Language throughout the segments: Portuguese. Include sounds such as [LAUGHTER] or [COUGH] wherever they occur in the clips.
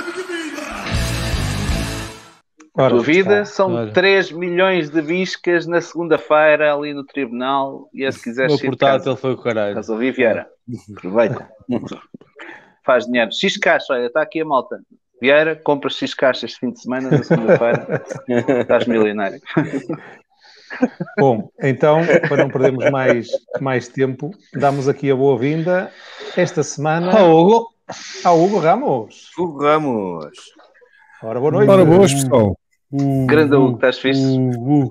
vida. Duvida, são ora. 3 milhões de viscas na segunda-feira ali no tribunal. E é se quiseres. O portátil foi o caralho. Estás a ouvir, Vieira? Uhum. Aproveita. Faz dinheiro. X caixa, olha, está aqui a malta. Vieira, compra X este fim de semana, na segunda-feira. [LAUGHS] Estás milionário. Bom, então, para não perdermos mais, mais tempo, damos aqui a boa-vinda esta semana. Ao tá, Hugo Ramos. Hugo Ramos. Ora, boa noite. Ora, boas, pessoal. Uh, Grande Hugo, estás fixe? Uh, uh.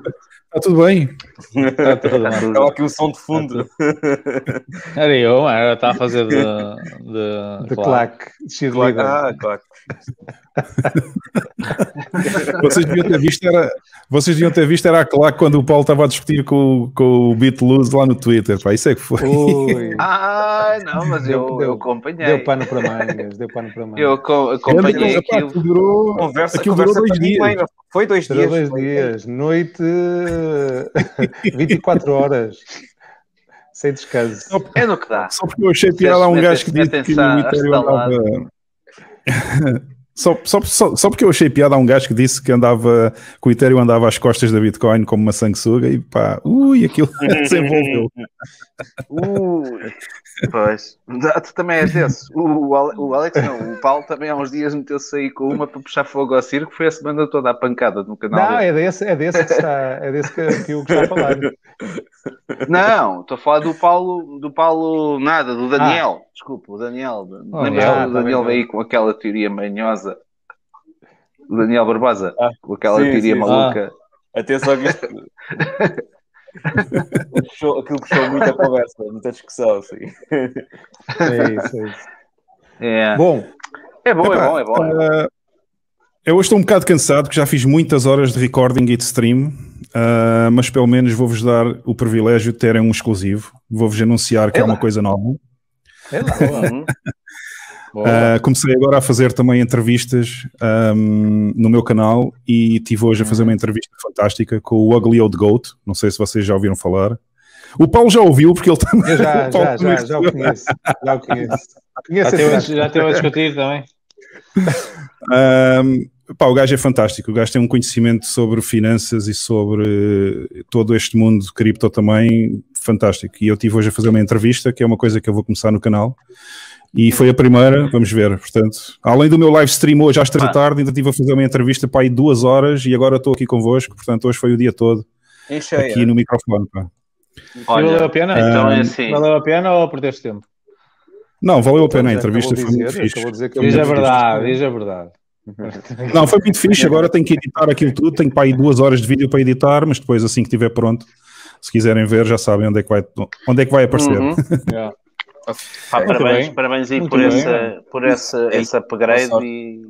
Está tudo bem? Está tudo bem. aqui um som de fundo. Tá [LAUGHS] era eu, Era, estava a fazer de. De, de claque. De claque. Ah, claque. [LAUGHS] Vocês deviam ter visto, era, vocês deviam ter visto, era a claque quando o Paulo estava a discutir com, com o Beatluz lá no Twitter. Pá, isso é que foi. Ui. [LAUGHS] Ah, não, mas eu, deu, eu acompanhei. Deu pano para mangas, deu pano para mangas. Eu co acompanhei aquilo. Durou, conversa, aquilo conversa durou dois dias. foi dois durou dias. Dois dias. Noite 24 [LAUGHS] horas sem descanso. Porque, é no que dá. Só porque eu achei piada a um gajo que disse que o Ministério andava. Só, só, só, só, porque eu achei piada a um gajo que disse que andava que o Ethereum andava às costas da Bitcoin como uma sanguessuga e pá, ui, aquilo [LAUGHS] desenvolveu. uh, pois, tu também és desse. O, o, Alex não, o Paulo também há uns dias meteu-se aí com uma para puxar fogo ao circo, foi a semana toda a pancada no canal. Não, é desse, é desse que está, é desse que, que o que a falar. Não, estou a falar do Paulo, do Paulo nada, do ah. Daniel, ah. desculpa, o Daniel, oh, Daniel, ah, o Daniel veio com aquela teoria manhosa Daniel Barbosa, ah, aquela sim, maluca. Ah, atenção que isto... aquilo que puxou muita conversa, muita discussão, sim. É isso, é isso. É. Bom. É bom, é bom, é bom. É bom. Uh, ah, eu hoje estou um bocado cansado, porque já fiz muitas horas de recording e de stream, uh, mas pelo menos vou-vos dar o privilégio de terem um exclusivo. Vou-vos anunciar que é, é uma coisa nova. É uhum. lá, [LAUGHS] Uh, comecei agora a fazer também entrevistas um, no meu canal e tive hoje a fazer uma uhum. entrevista fantástica com o Ugly Old Goat. Não sei se vocês já ouviram falar. O Paulo já ouviu, porque ele também. Eu já, [LAUGHS] já, já, já o conheço. Já o conheço. [LAUGHS] conheço já teve a discutir também. Um, [LAUGHS] Pá, o gajo é fantástico. O gajo tem um conhecimento sobre finanças e sobre todo este mundo cripto também fantástico. E eu tive hoje a fazer uma entrevista, que é uma coisa que eu vou começar no canal, e uhum. foi a primeira, vamos ver. Portanto, além do meu live stream hoje às três da ah. tarde, ainda estive a fazer uma entrevista para aí duas horas e agora estou aqui convosco. Portanto, hoje foi o dia todo aqui no microfone. Pá. Olha, valeu a pena? Então é assim. Valeu a pena ou perdeste tempo? Não, valeu a então, pena a entrevista. Dizer, foi muito fixe. Diz a verdade, diz a verdade. Não, foi muito fixe. Agora tenho que editar aquilo tudo. Tenho para aí duas horas de vídeo para editar, mas depois, assim que estiver pronto, se quiserem ver, já sabem onde é que vai, onde é que vai aparecer. Uhum. [LAUGHS] Yeah. Pá, parabéns, parabéns aí Muito por, essa, por é essa, essa upgrade e,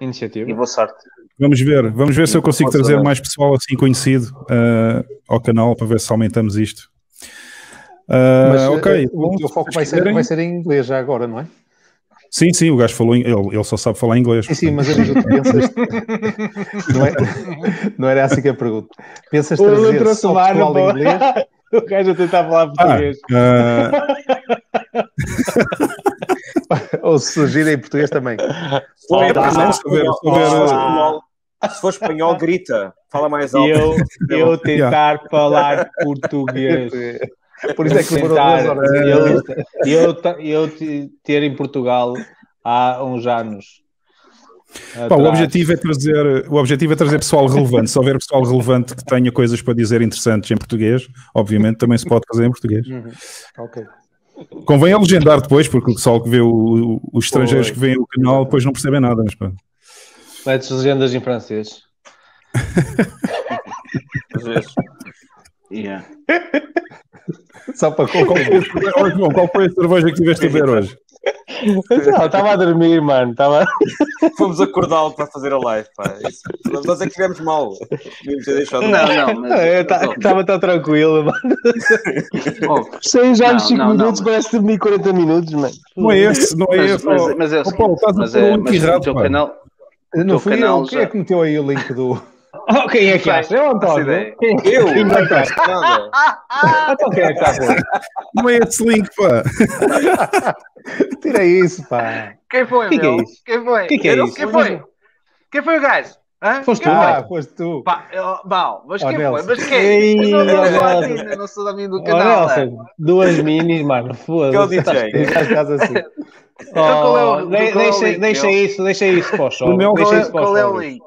Iniciativa. e boa sorte. Vamos ver, vamos ver se eu consigo trazer saber. mais pessoal assim conhecido uh, ao canal para ver se aumentamos isto. Uh, Mas, eh, ok. o foco vai ser, vai ser em inglês já agora, não é? Sim, sim, o gajo falou, ele, ele só sabe falar inglês. Sim, sim mas eu pensas. [LAUGHS] não, é, não era assim que a pergunta. Pensas trazer só falar inglês? [LAUGHS] O gajo a tentar falar ah, português. Ah, uh, [LAUGHS] Ou surgir em português também. se for espanhol, grita, fala mais alto. Eu, eu [LAUGHS] tentar falar português. É por isso é que foram duas horas. Eh, eu, eu, eu ter em Portugal há uns anos. Pá, o, objetivo é trazer, o objetivo é trazer pessoal relevante. Se houver pessoal relevante que tenha coisas para dizer interessantes em português, obviamente também se pode fazer em português. Uhum. Ok. Convém legendar depois, porque o pessoal que vê o, os estrangeiros Oi. que vêm o canal depois não percebem nada, mas pronto. Metes legendas em francês. [LAUGHS] Às Só para qual, qual, foi, qual foi a cerveja que tiveste a ver hoje? estava a dormir, mano. Tava... Fomos acordá-lo para fazer a live, pá. Isso, nós é que tivemos mal. Não, não, mas... Estava é, tá- tão tranquilo, mano. [LAUGHS] Oh, 6 anos, 5 minutos, não, parece dormir 40 minutos, mano. Não é esse, não é esse. Mas, mas é o seguinte, mas, é, mas, mas, mas, mas, mas, mas, mas, mas, mas, mas, mas, mas, mas, mas, [LAUGHS] Oh, quem é que acha? Eu, António. Eu? eu? Quem não acha Então quem é que está a Não é esse link, pá. [LAUGHS] Tira isso, pá. Quem foi, que meu? Que é isso? Quem foi? Que que é isso? Quem foi? Quem foi o gajo? Hã? Foste tu, ah, foste tu. Pá, mal. mas oh, quem foi? Mas quem? Ei, eu oh, não, sou assim, não sou do oh, canal. Oh, Nelson, né? duas minis, mano, foda-se. Que é o DJ. assim. Oh, então qual é o, de, oh, qual deixa, é o link, deixa isso, deixa isso poxa. o show. Qual, é, qual é o link?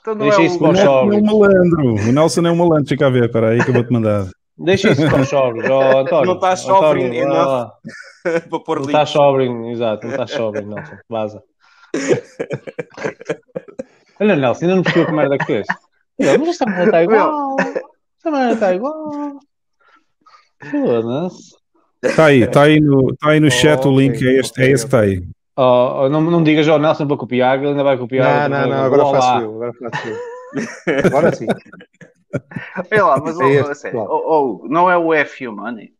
Então não é Deixa é isso para o Chove. O Nelson é um malandro. O Nelson é um malandro. Fica a ver, espera aí que eu vou-te mandar. Deixa isso para o Chove. Oh, António, não está sobrinho, enough para pôr Não estás exato. Não está sobrinho, Nelson. Vaza. [LAUGHS] Olha, Nelson, ainda não percebeu que merda é que fez. Mas esta merda está igual. Esta merda está igual. Foda-se. Está aí, está aí no, tá aí no oh, chat o link, é, este, é esse que está aí. Oh, oh, não, não digas ao oh, Nelson para copiar, ele ainda vai copiar. Não, não, não, agora faço eu, agora faço eu. agora sim. [LAUGHS] Olha lá, mas é oh, este, sério, assim, não é o F Money?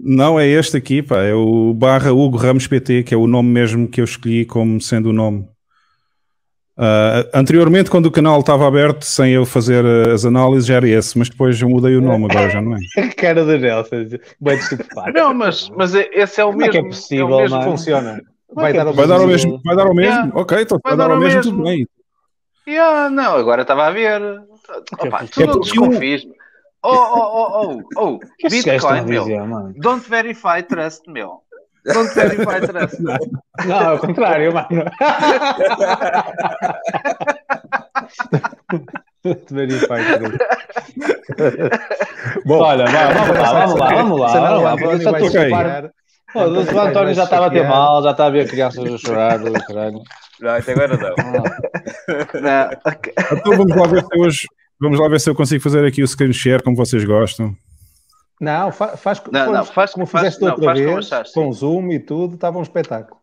Não, é este aqui, pá, é o barra Hugo Ramos PT, que é o nome mesmo que eu escolhi como sendo o nome. Uh, anteriormente, quando o canal estava aberto, sem eu fazer ah, as análises, era esse, mas depois eu mudei o nome, agora já não é. [LAUGHS] A cara da Nelson, bem estupefato. Não, mas, mas é, esse é o Como mesmo. É, que é possível, é o mesmo é que funciona. É vai, dar vai, dar mesmo, vai dar o mesmo? Yeah. Ok, então vai, vai dar, dar mesmo, mesmo, tudo bem. Yeah, não, agora estava a ver. Opa, tudo é porque... Oh, Oh, oh, oh, oh, oh. [LAUGHS] Bitcoin, meu. Dizer, Don't verify trust, meu. Não te pedem para Não, é o contrário, mano. Deveria [LAUGHS] fazer. Bom, olha, vamos lá, vamos lá, vamos lá. Vamos lá, vamos lá. Vamos lá. Né? Pô, o António já estava a ter mal, já estava a ver crianças a chorar do crânio. Não, agora não. não. não okay. Então vamos lá ver se hoje vamos lá ver se eu consigo fazer aqui o screen share como vocês gostam. Não, fa faz, não, fomos, não, faz como faz, fizeste faz, outra faz vez, com zoom e tudo, estava um espetáculo.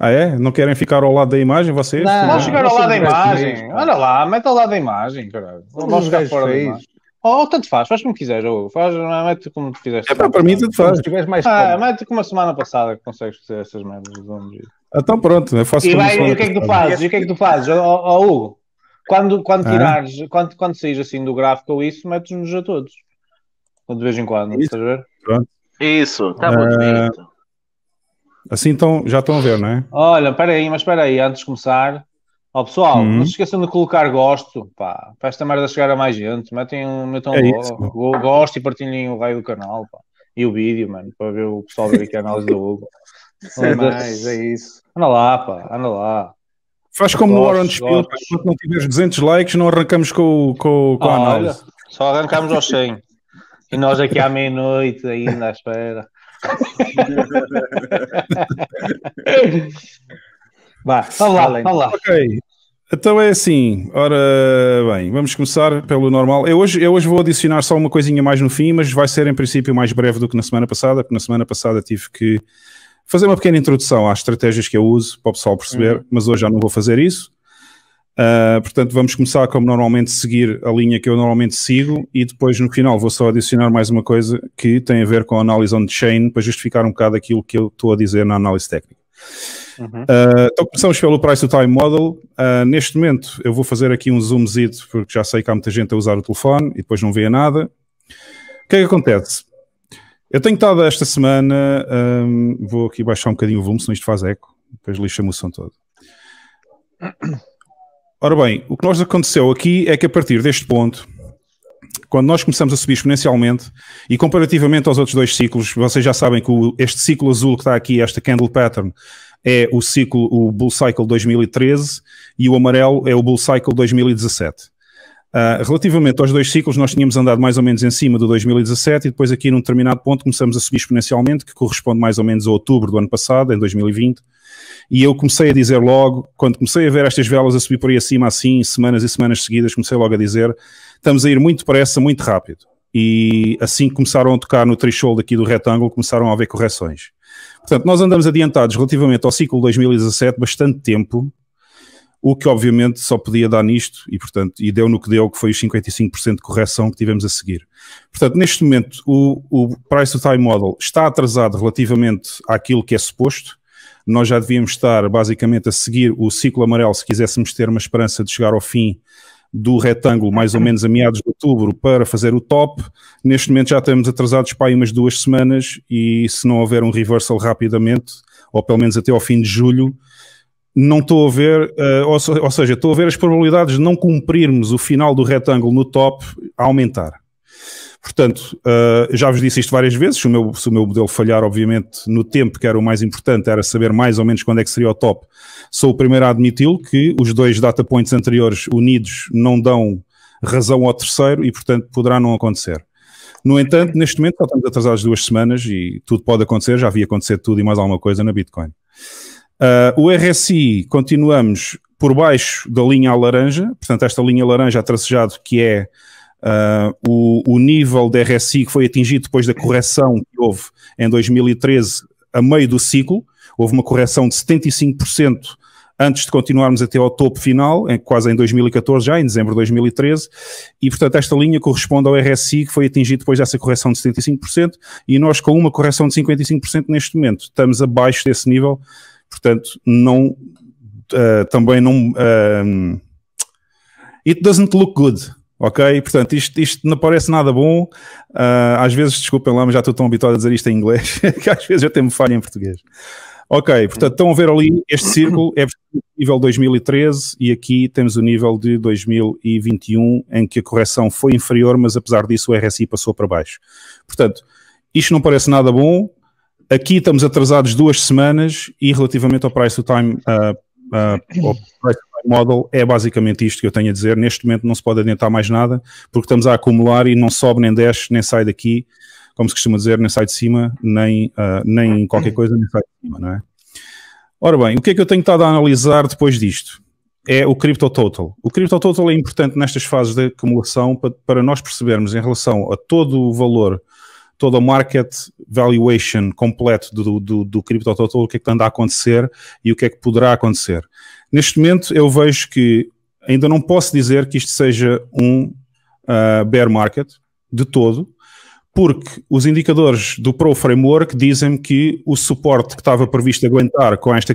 Ah é? Não querem ficar ao lado da imagem vocês? Não, não chegar ao lado da imagem. Mesmo, Olha lá, mete ao lado da imagem, caralho. Não vão ficar fora fez. da imagem. Oh, tanto faz, faz como quiseres, ou faz, mete como tu quiseres. É para, para mim, tanto faz. Se mais ah, mete como a semana passada que consegues fazer essas merdas. Vamos ver. Então pronto, eu faço E, vai, é e o que é que tu fazes? E o que é que tu fazes? Ó oh, Hugo, quando, quando tirares, quando, quando saís assim do gráfico ou isso, metes-nos a todos de vez em quando, Isso. estás a ver? Pronto. Isso, está ah, bonito. assim então já estão a ver, não é? Olha, espera aí, mas espera aí, antes de começar. Ó oh, pessoal, uhum. não se esqueçam de colocar gosto, pá, para esta merda chegar a mais gente. Metem, metam é isso, go, gosto e partilhem o raio do canal, pá. E o vídeo, mano, para ver o pessoal ver aqui a análise do Hugo. Não [LAUGHS] é mais, é isso. Anda lá, pá, anda lá. Faz como gosto, no Orange Spill, quando não tiveres 200 likes, não arrancamos com, com, com ah, a análise. Olha, só arrancamos aos 100. E nós aqui à meia-noite ainda à espera. [LAUGHS] Vá, olá, lá, Ok. Então é assim, ora bem, vamos começar pelo normal. Eu hoje, eu hoje vou adicionar só uma coisinha mais no fim, mas vai ser em princípio mais breve do que na semana passada, porque na semana passada tive que fazer uma pequena introdução às estratégias que eu uso para o pessoal perceber, uhum. mas hoje já não vou fazer isso. Uh, portanto, vamos começar como normalmente seguir a linha que eu normalmente sigo e depois no final vou só adicionar mais uma coisa que tem a ver com a análise on-chain para justificar um bocado aquilo que eu estou a dizer na análise técnica. Uhum. Uh, então começamos pelo price to time model. Uh, neste momento eu vou fazer aqui um zoomzito porque já sei que há muita gente a usar o telefone e depois não vê nada. O que é que acontece? Eu tenho estado esta semana, um, vou aqui baixar um bocadinho o volume, senão isto faz eco, depois lixa-me o som todo. Ora bem, o que nós aconteceu aqui é que a partir deste ponto, quando nós começamos a subir exponencialmente e comparativamente aos outros dois ciclos, vocês já sabem que o, este ciclo azul que está aqui, esta candle pattern, é o ciclo, o bull cycle 2013 e o amarelo é o bull cycle 2017. Uh, ah, relativamente aos dois ciclos, nós tínhamos andado mais ou menos em cima do 2017 e depois aqui num determinado ponto começamos a subir exponencialmente, que corresponde mais ou menos a outubro do ano passado, em 2020, e eu comecei a dizer logo, quando comecei a ver estas velas a subir por aí acima, assim, semanas e semanas seguidas, comecei logo a dizer: estamos a ir muito depressa, muito rápido. E assim que começaram a tocar no threshold aqui do retângulo, começaram a haver correções. Portanto, nós andamos adiantados relativamente ao ciclo 2017 bastante tempo, o que obviamente só podia dar nisto e portanto, e deu no que deu, que foi os 55% de correção que tivemos a seguir. Portanto, neste momento o, o price to time model está atrasado relativamente àquilo que é suposto, nós já devíamos estar basicamente a seguir o ciclo amarelo se quiséssemos ter uma esperança de chegar ao fim do retângulo, mais ou menos a meados de outubro, para fazer o top. Neste momento já estamos atrasados para aí umas duas semanas e se não houver um reversal rapidamente, ou pelo menos até ao fim de julho, não estou a ver, eh, ou, seja, estou a ver as probabilidades de não cumprirmos o final do retângulo no top aumentar. Portanto, uh, já vos disse isto várias vezes, se o, meu, se o meu modelo falhar, obviamente, no tempo, que era o mais importante, era saber mais ou menos quando é que seria o top, sou o primeiro a admiti-lo que os dois data points anteriores unidos não dão razão ao terceiro e, portanto, poderá não acontecer. No entanto, neste momento, só estamos atrasados duas semanas e tudo pode acontecer, já havia acontecido tudo e mais alguma coisa na Bitcoin. Uh, o RSI, continuamos por baixo da linha laranja, portanto, esta linha laranja tracejado que é Uh, o, o, nível de RSI que foi atingido depois da correção que houve em 2013, a meio do ciclo, houve uma correção de 75% antes de continuarmos até ao topo final, em, quase em 2014 já, em dezembro de 2013, e portanto esta linha corresponde ao RSI que foi atingido depois dessa correção de 75%, e nós com uma correção de 55% neste momento, estamos abaixo desse nível, portanto não, uh, também não... Uh, it doesn't look good Ok? Portanto, isto, isto não parece nada bom. Uh, às vezes, desculpem lá, mas já estou tão habituado a dizer isto em inglês [LAUGHS] que às vezes eu tenho falha em português. Ok, portanto, estão a ver ali este círculo, é nível 2013 e aqui temos o nível de 2021 em que a correção foi inferior, mas apesar disso o RSI passou para baixo. Portanto, isto não parece nada bom. Aqui estamos atrasados duas semanas e relativamente ao price to time, uh, uh, price model é basicamente isto que eu tenho a dizer. Neste momento não se pode adiantar mais nada, porque estamos a acumular e não sobe, nem desce, nem sai daqui, como se costuma dizer, nem sai de cima, nem, uh, nem qualquer coisa, nem sai de cima, não é? Ora bem, o que é que eu tenho estado a analisar depois disto? É o Crypto Total. O Crypto Total é importante nestas fases de acumulação para, para nós percebermos em relação a todo o valor todo o market valuation completo do, do, do Crypto Total, o que é que anda a acontecer e o que é que poderá acontecer. Neste momento, eu vejo que ainda não posso dizer que isto seja um uh, bear market de todo, porque os indicadores do Pro Framework dizem que o suporte que estava previsto aguentar com esta,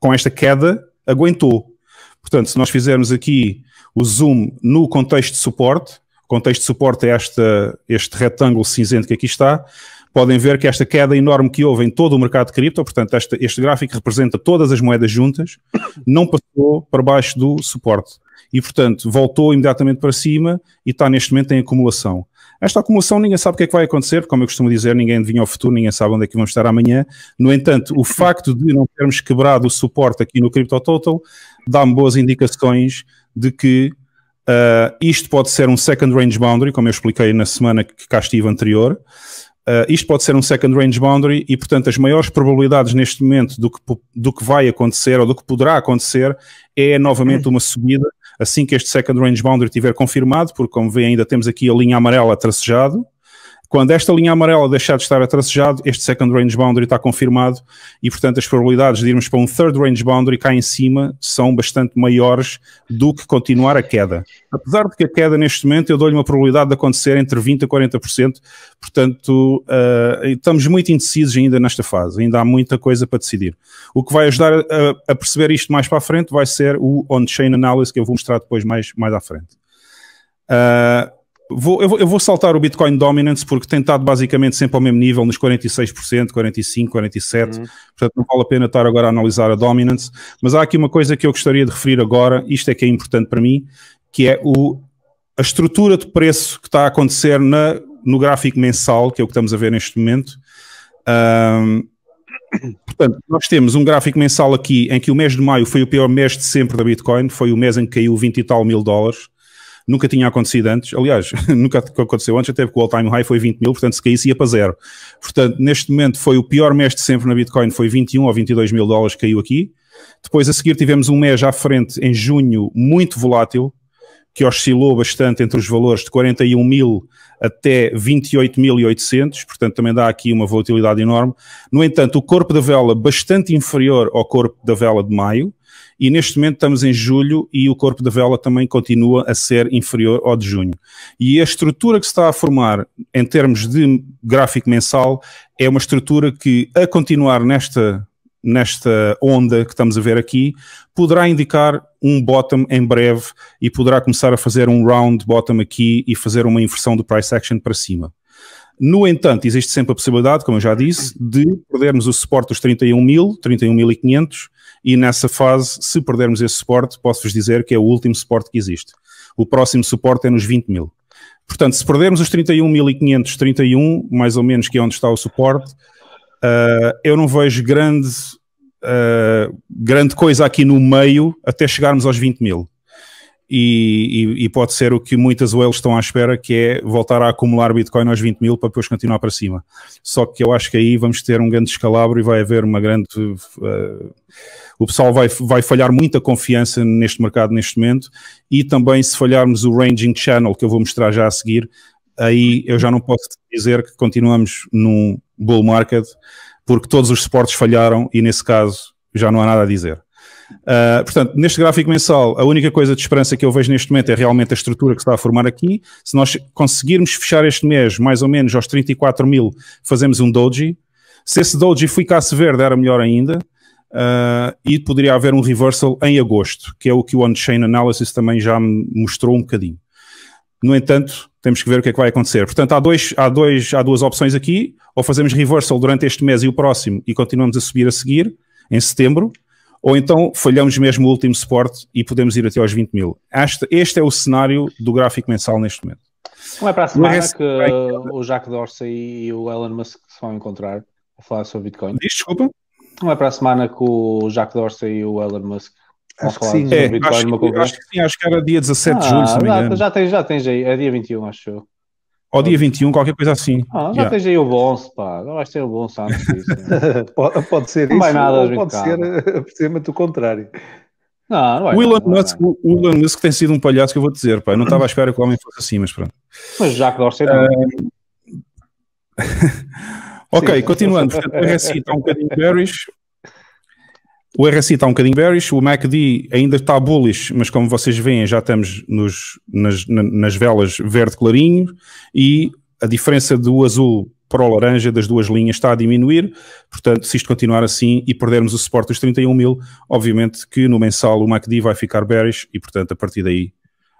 com esta queda aguentou. Portanto, se nós fizermos aqui o zoom no contexto de suporte, o contexto de suporte é esta, este retângulo cinzento que aqui está, podem ver que esta queda enorme que houve em todo o mercado de cripto, portanto, este, este gráfico representa todas as moedas juntas, não passou para baixo do suporte. E, portanto, voltou imediatamente para cima e está neste momento em acumulação. Esta acumulação ninguém sabe o que é que vai acontecer, porque, como eu costumo dizer, ninguém adivinha o futuro, ninguém sabe onde é que vamos estar amanhã. No entanto, o facto de não termos quebrado o suporte aqui no Crypto Total dá-me boas indicações de que uh, isto pode ser um second range boundary, como eu expliquei na semana que cá estive anterior, Uh, isto pode ser um second range boundary e, portanto, as maiores probabilidades neste momento do que, do que vai acontecer ou do que poderá acontecer é novamente uma subida assim que este second range boundary tiver confirmado, porque, como vê, ainda temos aqui a linha amarela tracejado, quando esta linha amarela deixar de estar a tracejado, este second range boundary está confirmado e, portanto, as probabilidades de irmos para um third range boundary cá em cima são bastante maiores do que continuar a queda. Apesar de que a queda neste momento eu dou-lhe uma probabilidade de acontecer entre 20% a 40%, portanto, uh, estamos muito indecisos ainda nesta fase, ainda há muita coisa para decidir. O que vai ajudar a, a perceber isto mais para a frente vai ser o on-chain analysis que eu vou mostrar depois mais, mais à frente. Uh, Vou, eu, vou, eu, vou, saltar o Bitcoin Dominance porque tem estado basicamente sempre ao mesmo nível, nos 46%, 45%, 47%. Uhum. Portanto, não vale a pena estar agora a analisar a Dominance. Mas há aqui uma coisa que eu gostaria de referir agora, isto é que é importante para mim, que é o, a estrutura de preço que está a acontecer na, no gráfico mensal, que é o que estamos a ver neste momento. Um, Portanto, nós temos um gráfico mensal aqui em que o mês de maio foi o pior mês de sempre da Bitcoin, foi o mês em que caiu 20 e tal mil dólares nunca tinha acontecido antes, aliás, [LAUGHS] nunca aconteceu antes, até porque o all-time high foi 20 mil, portanto se caísse ia para zero. Portanto, neste momento foi o pior mês de sempre na Bitcoin, foi 21 ou 22 mil dólares que caiu aqui. Depois a seguir tivemos um mês à frente, em junho, muito volátil, que oscilou bastante entre os valores de 41 mil até 28.800, portanto também dá aqui uma volatilidade enorme. No entanto, o corpo da vela bastante inferior ao corpo da vela de maio, e neste momento estamos em julho e o corpo da vela também continua a ser inferior ao de junho. E a estrutura que se está a formar em termos de gráfico mensal é uma estrutura que, a continuar nesta, nesta onda que estamos a ver aqui, poderá indicar um bottom em breve e poderá começar a fazer um round bottom aqui e fazer uma inversão do price action para cima. No entanto, existe sempre a possibilidade, como eu já disse, de perdermos o suporte dos 31 mil, 31.500 e nessa fase, se perdermos esse suporte, posso-vos dizer que é o último suporte que existe. O próximo suporte é nos 20 mil. Portanto, se perdermos os 31.531, mais ou menos que é onde está o suporte, uh, eu não vejo grande, uh, grande coisa aqui no meio até chegarmos aos 20 mil. E, e, e, pode ser o que muitas whales estão à espera, que é voltar a acumular Bitcoin aos 20 mil para depois continuar para cima. Só que eu acho que aí vamos ter um grande descalabro e vai haver uma grande. Uh, o pessoal vai, vai falhar muita confiança neste mercado neste momento e também se falharmos o Ranging Channel, que eu vou mostrar já a seguir, aí eu já não posso dizer que continuamos num bull market, porque todos os suportes falharam e nesse caso já não há nada a dizer. Uh, portanto, neste gráfico mensal, a única coisa de esperança que eu vejo neste momento é realmente a estrutura que se está a formar aqui. Se nós conseguirmos fechar este mês mais ou menos aos 34 mil, fazemos um doji. Se esse doji ficasse verde, era melhor ainda. Uh, e poderia haver um reversal em agosto, que é o que o on-chain analysis também já me mostrou um bocadinho. No entanto, temos que ver o que é que vai acontecer. Portanto, há, dois, há, dois, há duas opções aqui: ou fazemos reversal durante este mês e o próximo e continuamos a subir a seguir, em setembro, ou então falhamos mesmo o último suporte e podemos ir até aos 20 mil. Este, este é o cenário do gráfico mensal neste momento. Não é para a semana Mas, que o Jack Dorsey e o Elon Musk se vão encontrar a falar sobre Bitcoin? desculpa? Não é para a semana que o Jack Dorsey e o Elon Musk é, Acho que sim, Bitcoin acho, que acho que era dia 17 de julho, se não me ah, engano. Já tens, já tens aí, é dia 21, acho eu. Ou dia 21, qualquer coisa assim. Ah, já yeah. tens aí o Bonso, pá. Não vais ter o Bonso antes disso. Né? [LAUGHS] pode, pode ser não isso, nada ou pode ser eh, precisamente o contrário. Não, não o, Musk, não. o Elon Musk tem sido um palhaço que eu vou dizer, pá. Eu não estava à espera que o homem fosse assim, mas pronto. Mas já que nós então. [LAUGHS] temos... ok, Sim, continuando. Portanto, o RSI está um bocadinho bearish. O RSI está um bocadinho bearish, o MACD ainda está bullish, mas como vocês veem já estamos nos, nas, nas velas verde clarinho e a diferença do azul para o laranja das duas linhas está a diminuir, portanto se isto continuar assim e perdermos o suporte dos 31 mil, obviamente que no mensal o MACD vai ficar bearish e portanto a partir daí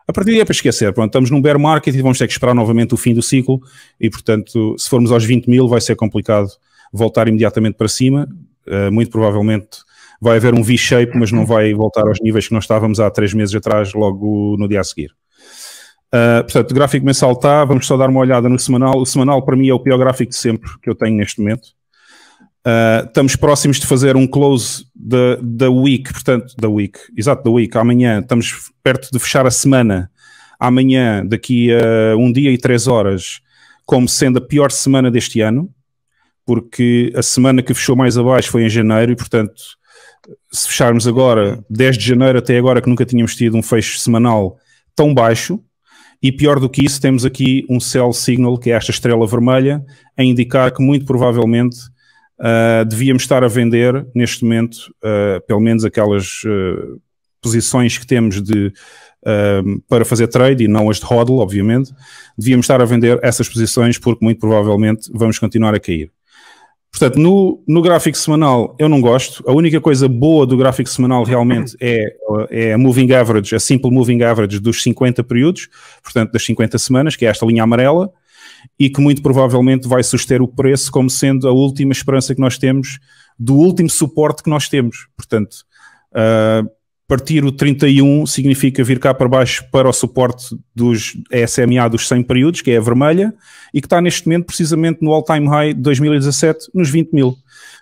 a partir daí é para esquecer, pronto, estamos num bear market e vamos ter que esperar novamente o fim do ciclo e portanto se formos aos 20 mil vai ser complicado voltar imediatamente para cima, eh, muito provavelmente vai haver um V-shape, mas não vai voltar aos níveis que nós estávamos há três meses atrás, logo no dia a seguir. Uh, portanto, o gráfico mensal está, vamos só dar uma olhada no semanal. O semanal para mim é o pior gráfico de sempre que eu tenho neste momento. Uh, estamos próximos de fazer um close da, da week, portanto, da week, exato, da week. Amanhã estamos perto de fechar a semana. Amanhã, daqui a um dia e três horas, como sendo a pior semana deste ano, porque a semana que fechou mais abaixo foi em janeiro e, portanto, se fecharmos agora, 10 de janeiro até agora, que nunca tínhamos tido um fecho semanal tão baixo, e pior do que isso, temos aqui um sell signal, que é esta estrela vermelha, a indicar que muito provavelmente uh, devíamos estar a vender neste momento, uh, pelo menos aquelas uh, posições que temos de, para fazer trade e não as de hodl, obviamente, devíamos estar a vender essas posições porque muito provavelmente vamos continuar a cair. Portanto, no, no gráfico semanal eu não gosto. A única coisa boa do gráfico semanal realmente é, é a moving average, a simple moving average dos 50 períodos, portanto das 50 semanas, que é esta linha amarela, e que muito provavelmente vai suster o preço como sendo a última esperança que nós temos do último suporte que nós temos. Portanto, uh, partir o 31 significa vir cá para baixo para o suporte dos SMA dos 100 períodos, que é a vermelha, e que está neste momento precisamente no all-time high de 2017, nos 20 mil.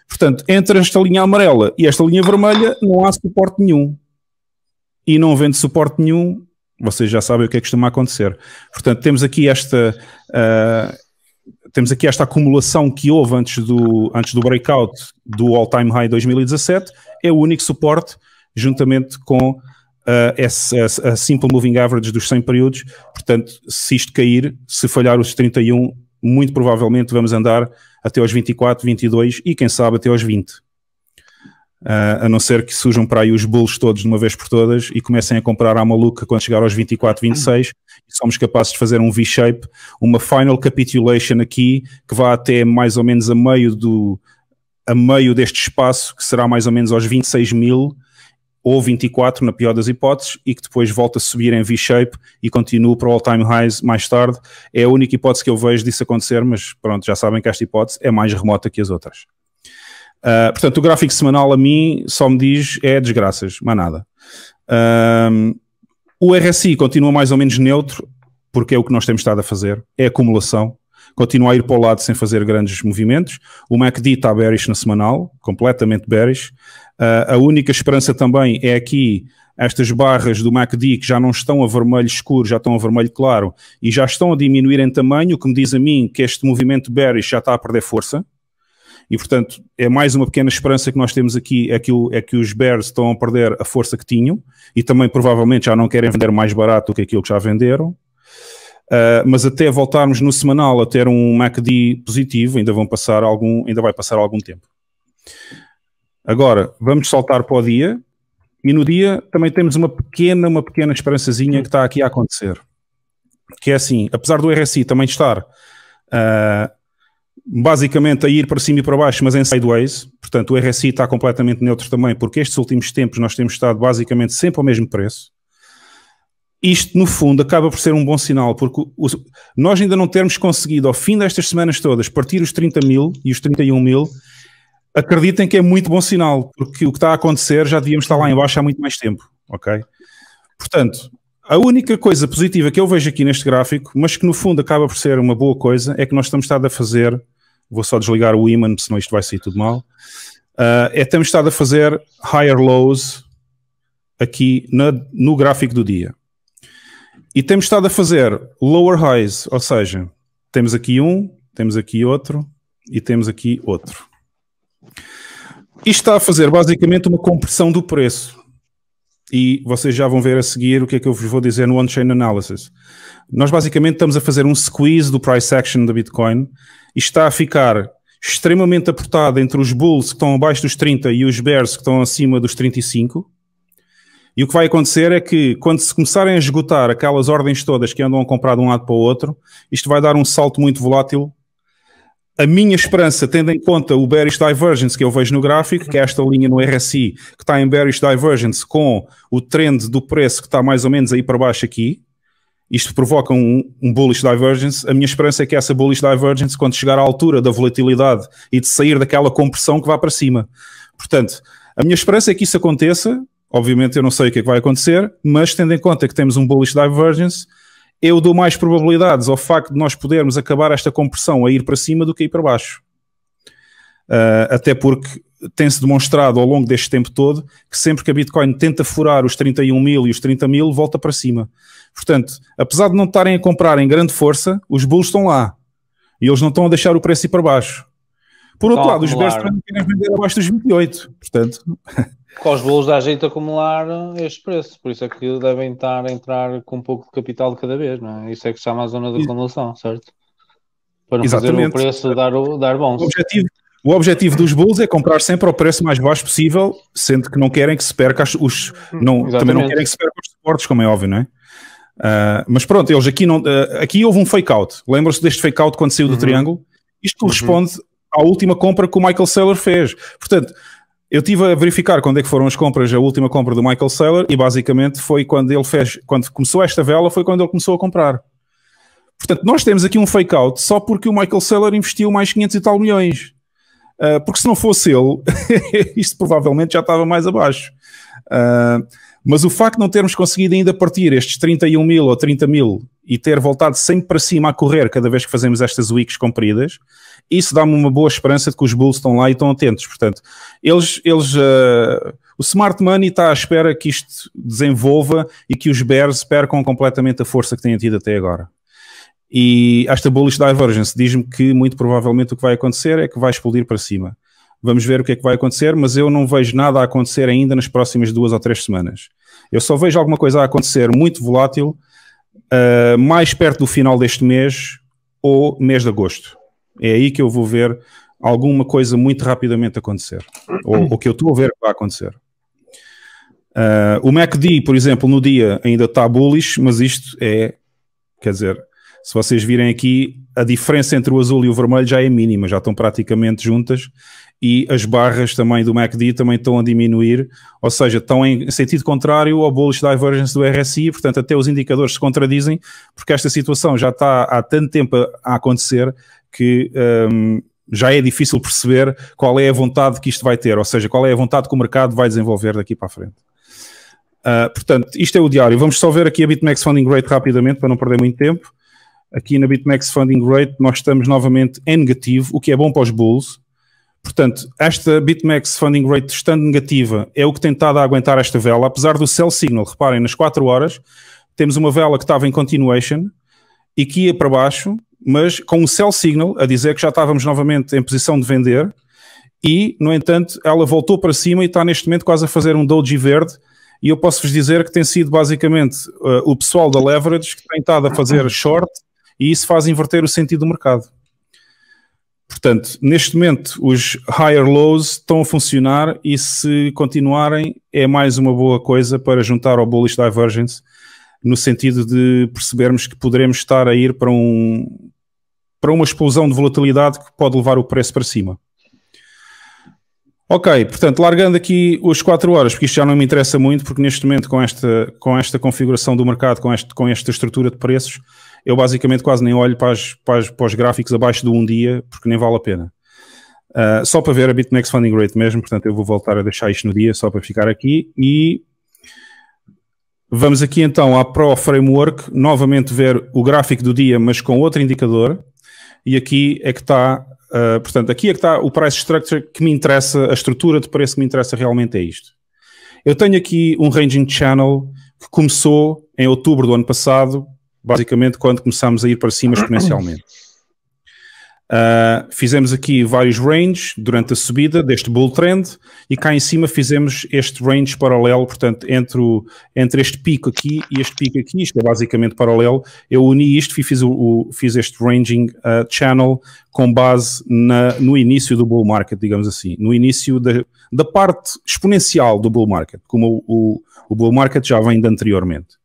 Portanto, entre esta linha amarela e esta linha vermelha não há suporte nenhum. E não havendo suporte nenhum, vocês já sabem o que é que costuma acontecer. Portanto, temos aqui esta... Uh, temos aqui esta acumulação que houve antes do, antes do breakout do all-time high 2017, é o único suporte juntamente com uh, eh, essa, a, simple moving average dos 100 períodos. Portanto, se isto cair, se falhar os 31, muito provavelmente vamos andar até aos 24, 22 e quem sabe até aos 20. Uh, eh, a não ser que surjam para aí os bulls todos de uma vez por todas e comecem a comprar à maluca quando chegar aos 24, 26 e somos capazes de fazer um V-shape, uma final capitulation aqui que vá até mais ou menos a meio do a meio deste espaço que será mais ou menos aos 26 mil ou 24 na pior das hipóteses e que depois volta a subir em V-shape e continua para o all-time highs mais tarde. É a única hipótese que eu vejo disso acontecer, mas pronto, já sabem que esta hipótese é mais remota que as outras. Uh, portanto, o gráfico semanal a mim só me diz é desgraças, mais nada. Uh, o RSI continua mais ou menos neutro, porque é o que nós temos estado a fazer, é acumulação, continua a ir para o lado sem fazer grandes movimentos. O MACD está bearish na semanal, completamente bearish. Uh, a única esperança também é aqui estas barras do MACD que já não estão a vermelho escuro, já estão a vermelho claro e já estão a diminuir em tamanho, o que me diz a mim que este movimento bearish já está a perder força. E portanto, é mais uma pequena esperança que nós temos aqui, é que, o, é que os bears estão a perder a força que tinham e também provavelmente já não querem vender mais barato do que aquilo que já venderam. Uh, mas até voltarmos no semanal a ter um MACD positivo, ainda vão passar algum, ainda vai passar algum tempo. Agora, vamos saltar para o dia e no dia também temos uma pequena, uma pequena esperançazinha que está aqui a acontecer. Que é assim, apesar do RSI também estar uh, basicamente a ir para cima e para baixo, mas em sideways, portanto o RSI está completamente neutro também, porque estes últimos tempos nós temos estado basicamente sempre ao mesmo preço. Isto, no fundo, acaba por ser um bom sinal, porque o, nós ainda não termos conseguido, ao fim destas semanas todas, partir os 30 mil e os 31 mil, acreditem que é muito bom sinal, porque o que está a acontecer já devíamos estar lá embaixo há muito mais tempo, ok? Portanto, a única coisa positiva que eu vejo aqui neste gráfico, mas que no fundo acaba por ser uma boa coisa, é que nós estamos estado a fazer, vou só desligar o imã, senão isto vai sair tudo mal, uh, é estamos estado a fazer higher lows aqui na, no gráfico do dia. E temos estado a fazer lower highs, ou seja, temos aqui um, temos aqui outro e temos aqui outro. Isto está a fazer basicamente uma compressão do preço. E vocês já vão ver a seguir o que é que eu vos vou dizer no on-chain analysis. Nós basicamente estamos a fazer um squeeze do price action da Bitcoin e está a ficar extremamente apertada entre os bulls que estão abaixo dos 30 e os bears que estão acima dos 35. E o que vai acontecer é que quando se começarem a esgotar aquelas ordens todas que andam a comprar de um lado para o outro, isto vai dar um salto muito volátil a minha esperança, tendo em conta o bearish divergence que eu vejo no gráfico, que é esta linha no RSI que está em bearish divergence com o trend do preço que está mais ou menos aí para baixo aqui, isto provoca um, um, bullish divergence. A minha esperança é que essa bullish divergence, quando chegar à altura da volatilidade e de sair daquela compressão que vá para cima. Portanto, a minha esperança é que isso aconteça. Obviamente eu não sei o que é que vai acontecer, mas tendo em conta que temos um bullish divergence, eu dou mais probabilidades ao facto de nós podermos acabar esta compressão a ir para cima do que a ir para baixo. Uh, até porque tem-se demonstrado ao longo deste tempo todo que sempre que a Bitcoin tenta furar os 31 mil e os 30 mil, volta para cima. Portanto, apesar de não estarem a comprar em grande força, os bulls estão lá e eles não estão a deixar o preço ir para baixo. Por outro lado, os bears também querem vender abaixo dos 28, portanto... [LAUGHS] Porque aos bolos dá jeito de acumular eh, este preço, por isso é que devem estar a entrar com um pouco de capital de cada vez, não é? Isso é que se chama a zona de acumulação, certo? Para não Exatamente. fazer o preço dar, dar bons. O objetivo, o objetivo dos bulls é comprar sempre ao preço mais baixo possível, sendo que não querem que se perca os. Não, também não querem que se perca os suportes, como é óbvio, não é? Uh, mas pronto, eles aqui não. Uh, aqui houve um fake out. Lembram-se deste fake out quando saiu do uhum. triângulo? Isto corresponde uhum. à última compra que o Michael Saylor fez. Portanto, eu estive a verificar quando é que foram as compras, a última compra do Michael Saylor, e basicamente foi quando ele fez, quando começou esta vela, foi quando ele começou a comprar. Portanto, nós temos aqui um fake out só porque o Michael Saylor investiu mais 500 e tal milhões. Uh, porque se não fosse ele, [LAUGHS] isto provavelmente já estava mais abaixo. Uh, mas o facto de não termos conseguido ainda partir estes 31 mil ou 30 mil e ter voltado sempre para cima a correr cada vez que fazemos estas weeks compridas, isso dá-me uma boa esperança de que os Bulls estão lá e estão atentos. Portanto, eles, eles uh, o smart money está à espera que isto desenvolva e que os Bears percam completamente a força que têm tido até agora. E esta bullish divergence diz-me que muito provavelmente o que vai acontecer é que vai explodir para cima. Vamos ver o que é que vai acontecer, mas eu não vejo nada a acontecer ainda nas próximas duas ou três semanas. Eu só vejo alguma coisa a acontecer muito volátil uh, mais perto do final deste mês ou mês de agosto é aí que eu vou ver alguma coisa muito rapidamente acontecer, ou, o que eu estou a ver que vai acontecer. Uh, o MACD, por exemplo, no dia ainda está bullish, mas isto é, quer dizer, se vocês virem aqui, a diferença entre o azul e o vermelho já é mínima, já estão praticamente juntas e as barras também do MACD também estão a diminuir, ou seja, estão em sentido contrário ao bullish divergence do RSI, portanto até os indicadores se contradizem, porque esta situação já está há tanto tempo a acontecer que um, já é difícil perceber qual é a vontade que isto vai ter, ou seja, qual é a vontade que o mercado vai desenvolver daqui para a frente. Uh, portanto, isto é o diário. Vamos só ver aqui a BitMEX Funding Rate rapidamente, para não perder muito tempo. Aqui na BitMEX Funding Rate nós estamos novamente em negativo, o que é bom para os bulls. Portanto, esta BitMEX Funding Rate estando negativa é o que tem estado a aguentar esta vela, apesar do sell signal. Reparem, nas 4 horas temos uma vela que estava em continuation e que ia para baixo mas com um sell signal a dizer que já estávamos novamente em posição de vender e, no entanto, ela voltou para cima e está neste momento quase a fazer um doji verde e eu posso vos dizer que tem sido basicamente uh, o pessoal da leverage que tem estado a fazer short e isso faz inverter o sentido do mercado. Portanto, neste momento os higher lows estão a funcionar e se continuarem é mais uma boa coisa para juntar ao bullish divergence no sentido de percebermos que poderemos estar a ir para um para uma explosão de volatilidade que pode levar o preço para cima. Ok, portanto, largando aqui os 4 horas, porque isto já não me interessa muito, porque neste momento, com esta, com esta configuração do mercado, com, este, com esta estrutura de preços, eu basicamente quase nem olho para, as, para, as, para os gráficos abaixo do um dia, porque nem vale a pena. Uh, só para ver a BitMEX Funding Rate mesmo, portanto, eu vou voltar a deixar isto no dia, só para ficar aqui. E vamos aqui então à Pro Framework, novamente ver o gráfico do dia, mas com outro indicador e aqui é que está, uh, portanto, aqui é que está o price structure que me interessa, a estrutura de preço que me interessa realmente é isto. Eu tenho aqui um ranging channel que começou em outubro do ano passado, basicamente quando começámos a ir para cima [COUGHS] exponencialmente. Uh, fizemos aqui vários ranges durante a subida deste bull trend e cá em cima fizemos este range paralelo, portanto, entre, o, entre este pico aqui e este pico aqui, isto é basicamente paralelo, eu uni isto e fiz, o, o fiz este ranging uh, channel com base na, no início do bull market, digamos assim, no início da, da parte exponencial do bull market, como o, o, o bull market já vem de anteriormente.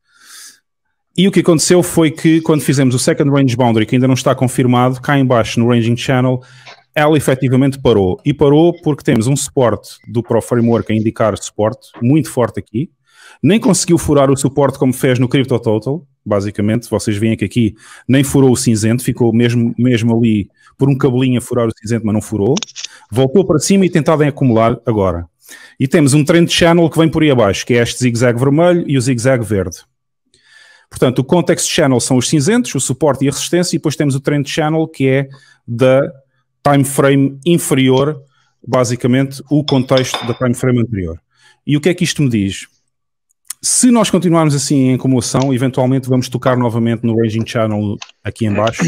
E o que aconteceu foi que quando fizemos o second range boundary, que ainda não está confirmado, cá embaixo no ranging channel, ela efetivamente parou. E parou porque temos um suporte do Pro Framework a indicar suporte, muito forte aqui. Nem conseguiu furar o suporte como fez no Crypto Total, basicamente. Vocês veem que aqui nem furou o cinzento, ficou mesmo, mesmo ali por um cabelinho a furar o cinzento, mas não furou. Voltou para cima e tentava em acumular agora. E temos um trend channel que vem por aí abaixo, que é este zigue-zague vermelho e o zigue-zague verde. Portanto, o context channel são os cinzentos, o suporte e a resistência, e depois temos o trend channel, que é da time frame inferior, basicamente o contexto da time frame anterior. E o que é que isto me diz? Se nós continuarmos assim em acumulação, eventualmente vamos tocar novamente no ranging channel aqui embaixo.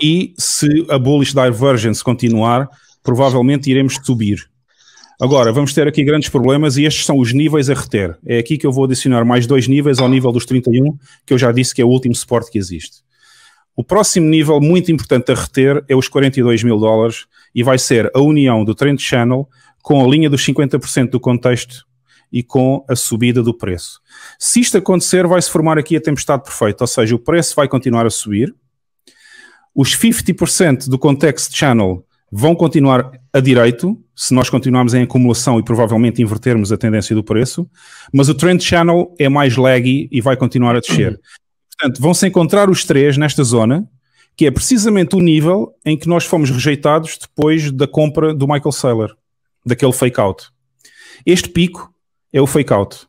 E se a bullish divergence continuar, provavelmente iremos subir. Agora, vamos ter aqui grandes problemas e estes são os níveis a reter. É aqui que eu vou adicionar mais dois níveis ao nível dos 31, que eu já disse que é o último suporte que existe. O próximo nível muito importante a reter é os 42 mil dólares e vai ser a união do Trend Channel com a linha dos 50% do contexto e com a subida do preço. Se isto acontecer, vai-se formar aqui a tempestade perfeita, ou seja, o preço vai continuar a subir, os 50% do context channel vão continuar a direito, se nós continuarmos em acumulação e provavelmente invertermos a tendência do preço, mas o Trend Channel é mais laggy e vai continuar a descer. Portanto, vão se encontrar os três nesta zona, que é precisamente o nível em que nós fomos rejeitados depois da compra do Michael Saylor, daquele fake out. Este pico é o fake out.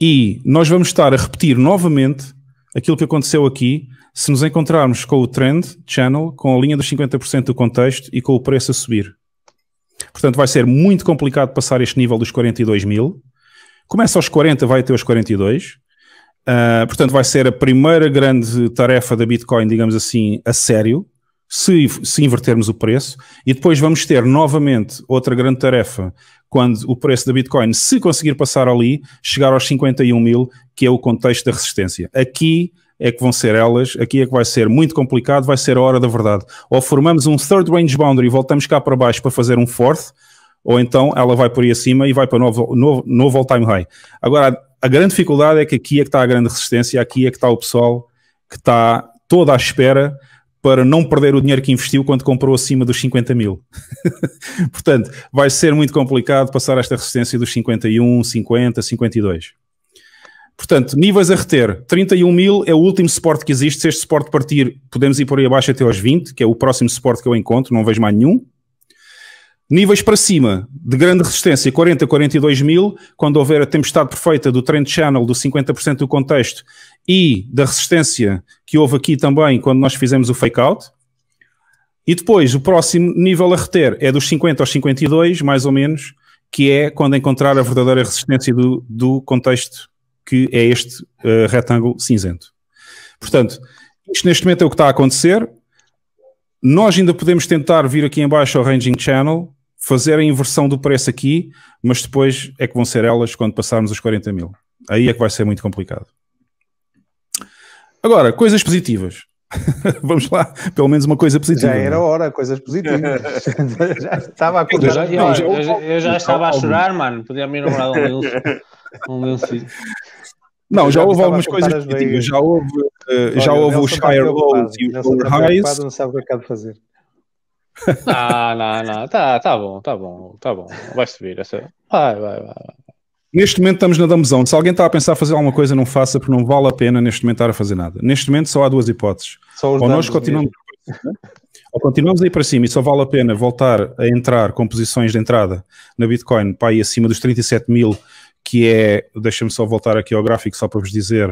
E nós vamos estar a repetir novamente aquilo que aconteceu aqui se nos encontrarmos com o trend channel, com a linha dos 50% do contexto e com o preço a subir. Portanto, vai ser muito complicado passar este nível dos 42 mil. Começa aos 40, vai até aos 42. Uh, ah, portanto, vai ser a primeira grande tarefa da Bitcoin, digamos assim, a sério, se, se invertermos o preço. E depois vamos ter novamente outra grande tarefa quando o preço da Bitcoin, se conseguir passar ali, chegar aos 51 mil, que é o contexto da resistência. Aqui é que vão ser elas, aqui é que vai ser muito complicado, vai ser a hora da verdade. Ou formamos um third range boundary e voltamos cá para baixo para fazer um fourth, ou então ela vai por aí acima e vai para novo, novo, novo all-time high. Agora, a grande dificuldade é que aqui é que está a grande resistência, aqui é que está o pessoal que está toda à espera para não perder o dinheiro que investiu quando comprou acima dos 50 mil. [LAUGHS] Portanto, vai ser muito complicado passar esta resistência dos 51, 50, 52. Portanto, níveis a reter. 31 mil é o último suporte que existe. Se este suporte partir, podemos ir por aí abaixo até aos 20, que é o próximo suporte que eu encontro, não vejo mais nenhum. Níveis para cima, de grande resistência, 40, 42 mil, quando houver a tempestade perfeita do trend channel do 50% do contexto e da resistência que houve aqui também quando nós fizemos o fake out. E depois, o próximo nível a reter é dos 50 aos 52, mais ou menos, que é quando encontrar a verdadeira resistência do, do contexto que é este uh, retângulo cinzento. Portanto, isto neste momento é o que está a acontecer. Nós ainda podemos tentar vir aqui embaixo ao Ranging Channel, fazer a inversão do preço aqui, mas depois é que vão ser elas quando passarmos os 40 mil. Aí é que vai ser muito complicado. Agora, coisas positivas. [LAUGHS] Vamos lá, pelo menos uma coisa positiva. Já era é? hora, coisas positivas. [LAUGHS] já estava a contar. Eu já, eu, eu já estava a chorar, mano. Podia me enamorar de Um Wilson. [LAUGHS] Não, já, já houve algumas coisas que digo, já houve, eh, Olha, já houve os higher é Lows e os Lower é Highs. Não sabe o que é há de fazer. Ah, não, não, tá, tá bom, tá bom, tá bom. Vai subir essa. Vai, vai, vai. Neste momento estamos na Damzão. Se alguém está a pensar fazer alguma coisa, não faça, porque não vale a pena neste momento estar a fazer nada. Neste momento só há duas hipóteses. Ou nós continuamos. Mesmo. Ou continuamos a ir para cima e só vale a pena voltar a entrar com posições de entrada na Bitcoin para ir acima dos 37 mil que é, deixa-me só voltar aqui ao gráfico só para vos dizer,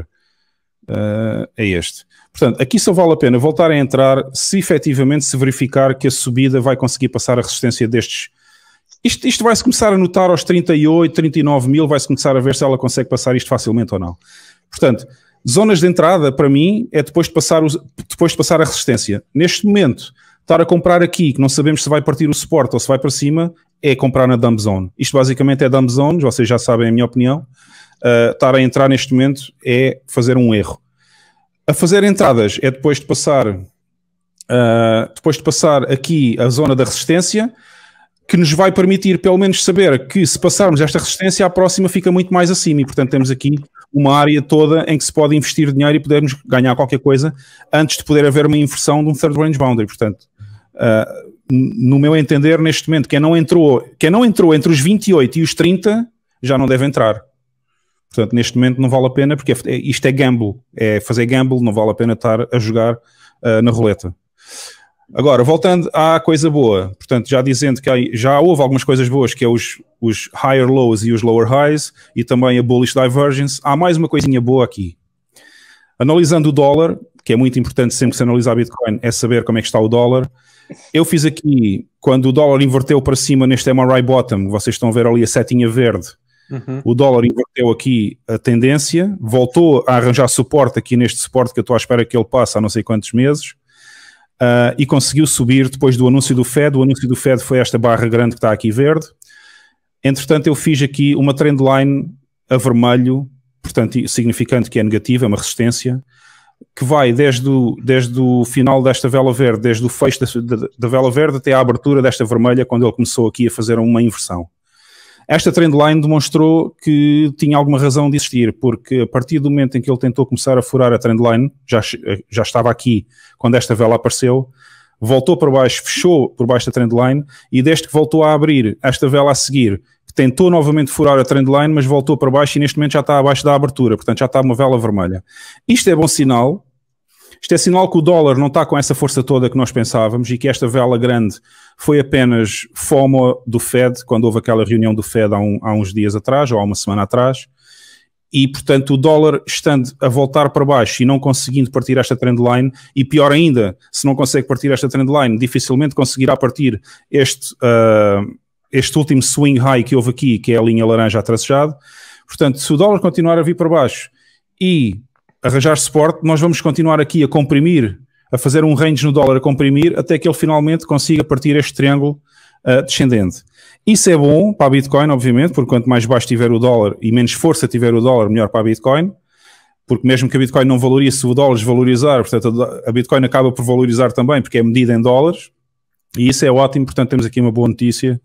uh, é este. Portanto, aqui só vale a pena voltar a entrar se efetivamente se verificar que a subida vai conseguir passar a resistência destes. Isto, isto vai-se começar a notar aos 38, 39 mil, vai-se começar a ver se ela consegue passar isto facilmente ou não. Portanto, zonas de entrada, para mim, é depois de passar, o, depois de passar a resistência. Neste momento, estar a comprar aqui, que não sabemos se vai partir o suporte ou se vai para cima, é comprar na Dumb Zone. Isto basicamente é Dumb Zone, vocês já sabem a minha opinião. Uh, estar a entrar neste momento é fazer um erro. A fazer entradas é depois de passar, uh, depois de passar aqui a zona da resistência, que nos vai permitir pelo menos saber que se passarmos esta resistência, a próxima fica muito mais acima e portanto temos aqui uma área toda em que se pode investir dinheiro e podermos ganhar qualquer coisa antes de poder haver uma inversão de um third range boundary. Portanto, uh, no meu entender, neste momento, quem não entrou, quem não entrou entre os 28 e os 30 já não deve entrar. Portanto, neste momento não vale a pena, porque é é, isto é gamble, é fazer gamble, não vale a pena estar a jogar uh, na roleta. Agora, voltando à coisa boa, portanto, já dizendo que há, já houve algumas coisas boas, que é os, os higher lows e os lower highs, e também a bullish divergence, há mais uma coisinha boa aqui. Analisando o dólar, que é muito importante sempre que se analisar Bitcoin, é saber como é que está o dólar. Eu fiz aqui, quando o dólar inverteu para cima neste MRI bottom, vocês estão a ver ali a setinha verde, uhum. o dólar inverteu aqui a tendência, voltou a arranjar suporte aqui neste suporte que eu estou à espera que ele passe há não sei quantos meses, uh, e conseguiu subir depois do anúncio do Fed. O anúncio do Fed foi esta barra grande que está aqui verde. Entretanto, eu fiz aqui uma trendline a vermelho, portanto, significando que é negativa, é uma resistência que vai desde o, desde o final desta vela verde, desde o fecho da, da, vela verde até à abertura desta vermelha, quando ele começou aqui a fazer uma inversão. Esta trendline demonstrou que tinha alguma razão de existir, porque a partir do momento em que ele tentou começar a furar a trendline, já, já estava aqui quando esta vela apareceu, voltou para baixo, fechou por baixo da trendline, e desde que voltou a abrir esta vela a seguir, tentou novamente furar a trendline, mas voltou para baixo e neste momento já está abaixo da abertura, portanto já está uma vela vermelha. Isto é bom sinal. Isto é sinal que o dólar não está com essa força toda que nós pensávamos e que esta vela grande foi apenas FOMO do Fed, quando houve aquela reunião do Fed há, um, há uns dias atrás, ou há uma semana atrás, e portanto o dólar estando a voltar para baixo e não conseguindo partir esta trendline, e pior ainda, se não consegue partir esta trendline, dificilmente conseguirá partir este, uh, este último swing high que houve aqui, que é a linha laranja a tracejado. Portanto, se o dólar continuar a vir para baixo e arranjar suporte, nós vamos continuar aqui a comprimir, a fazer um range no dólar a comprimir, até que ele finalmente consiga partir este triângulo uh, descendente. Isso é bom para a Bitcoin, obviamente, porque quanto mais baixo tiver o dólar e menos força tiver o dólar, melhor para a Bitcoin. Porque mesmo que a Bitcoin não valorize, se o dólar desvalorizar, portanto, a Bitcoin acaba por valorizar também, porque é medida em dólares. E isso é ótimo, portanto, temos aqui uma boa notícia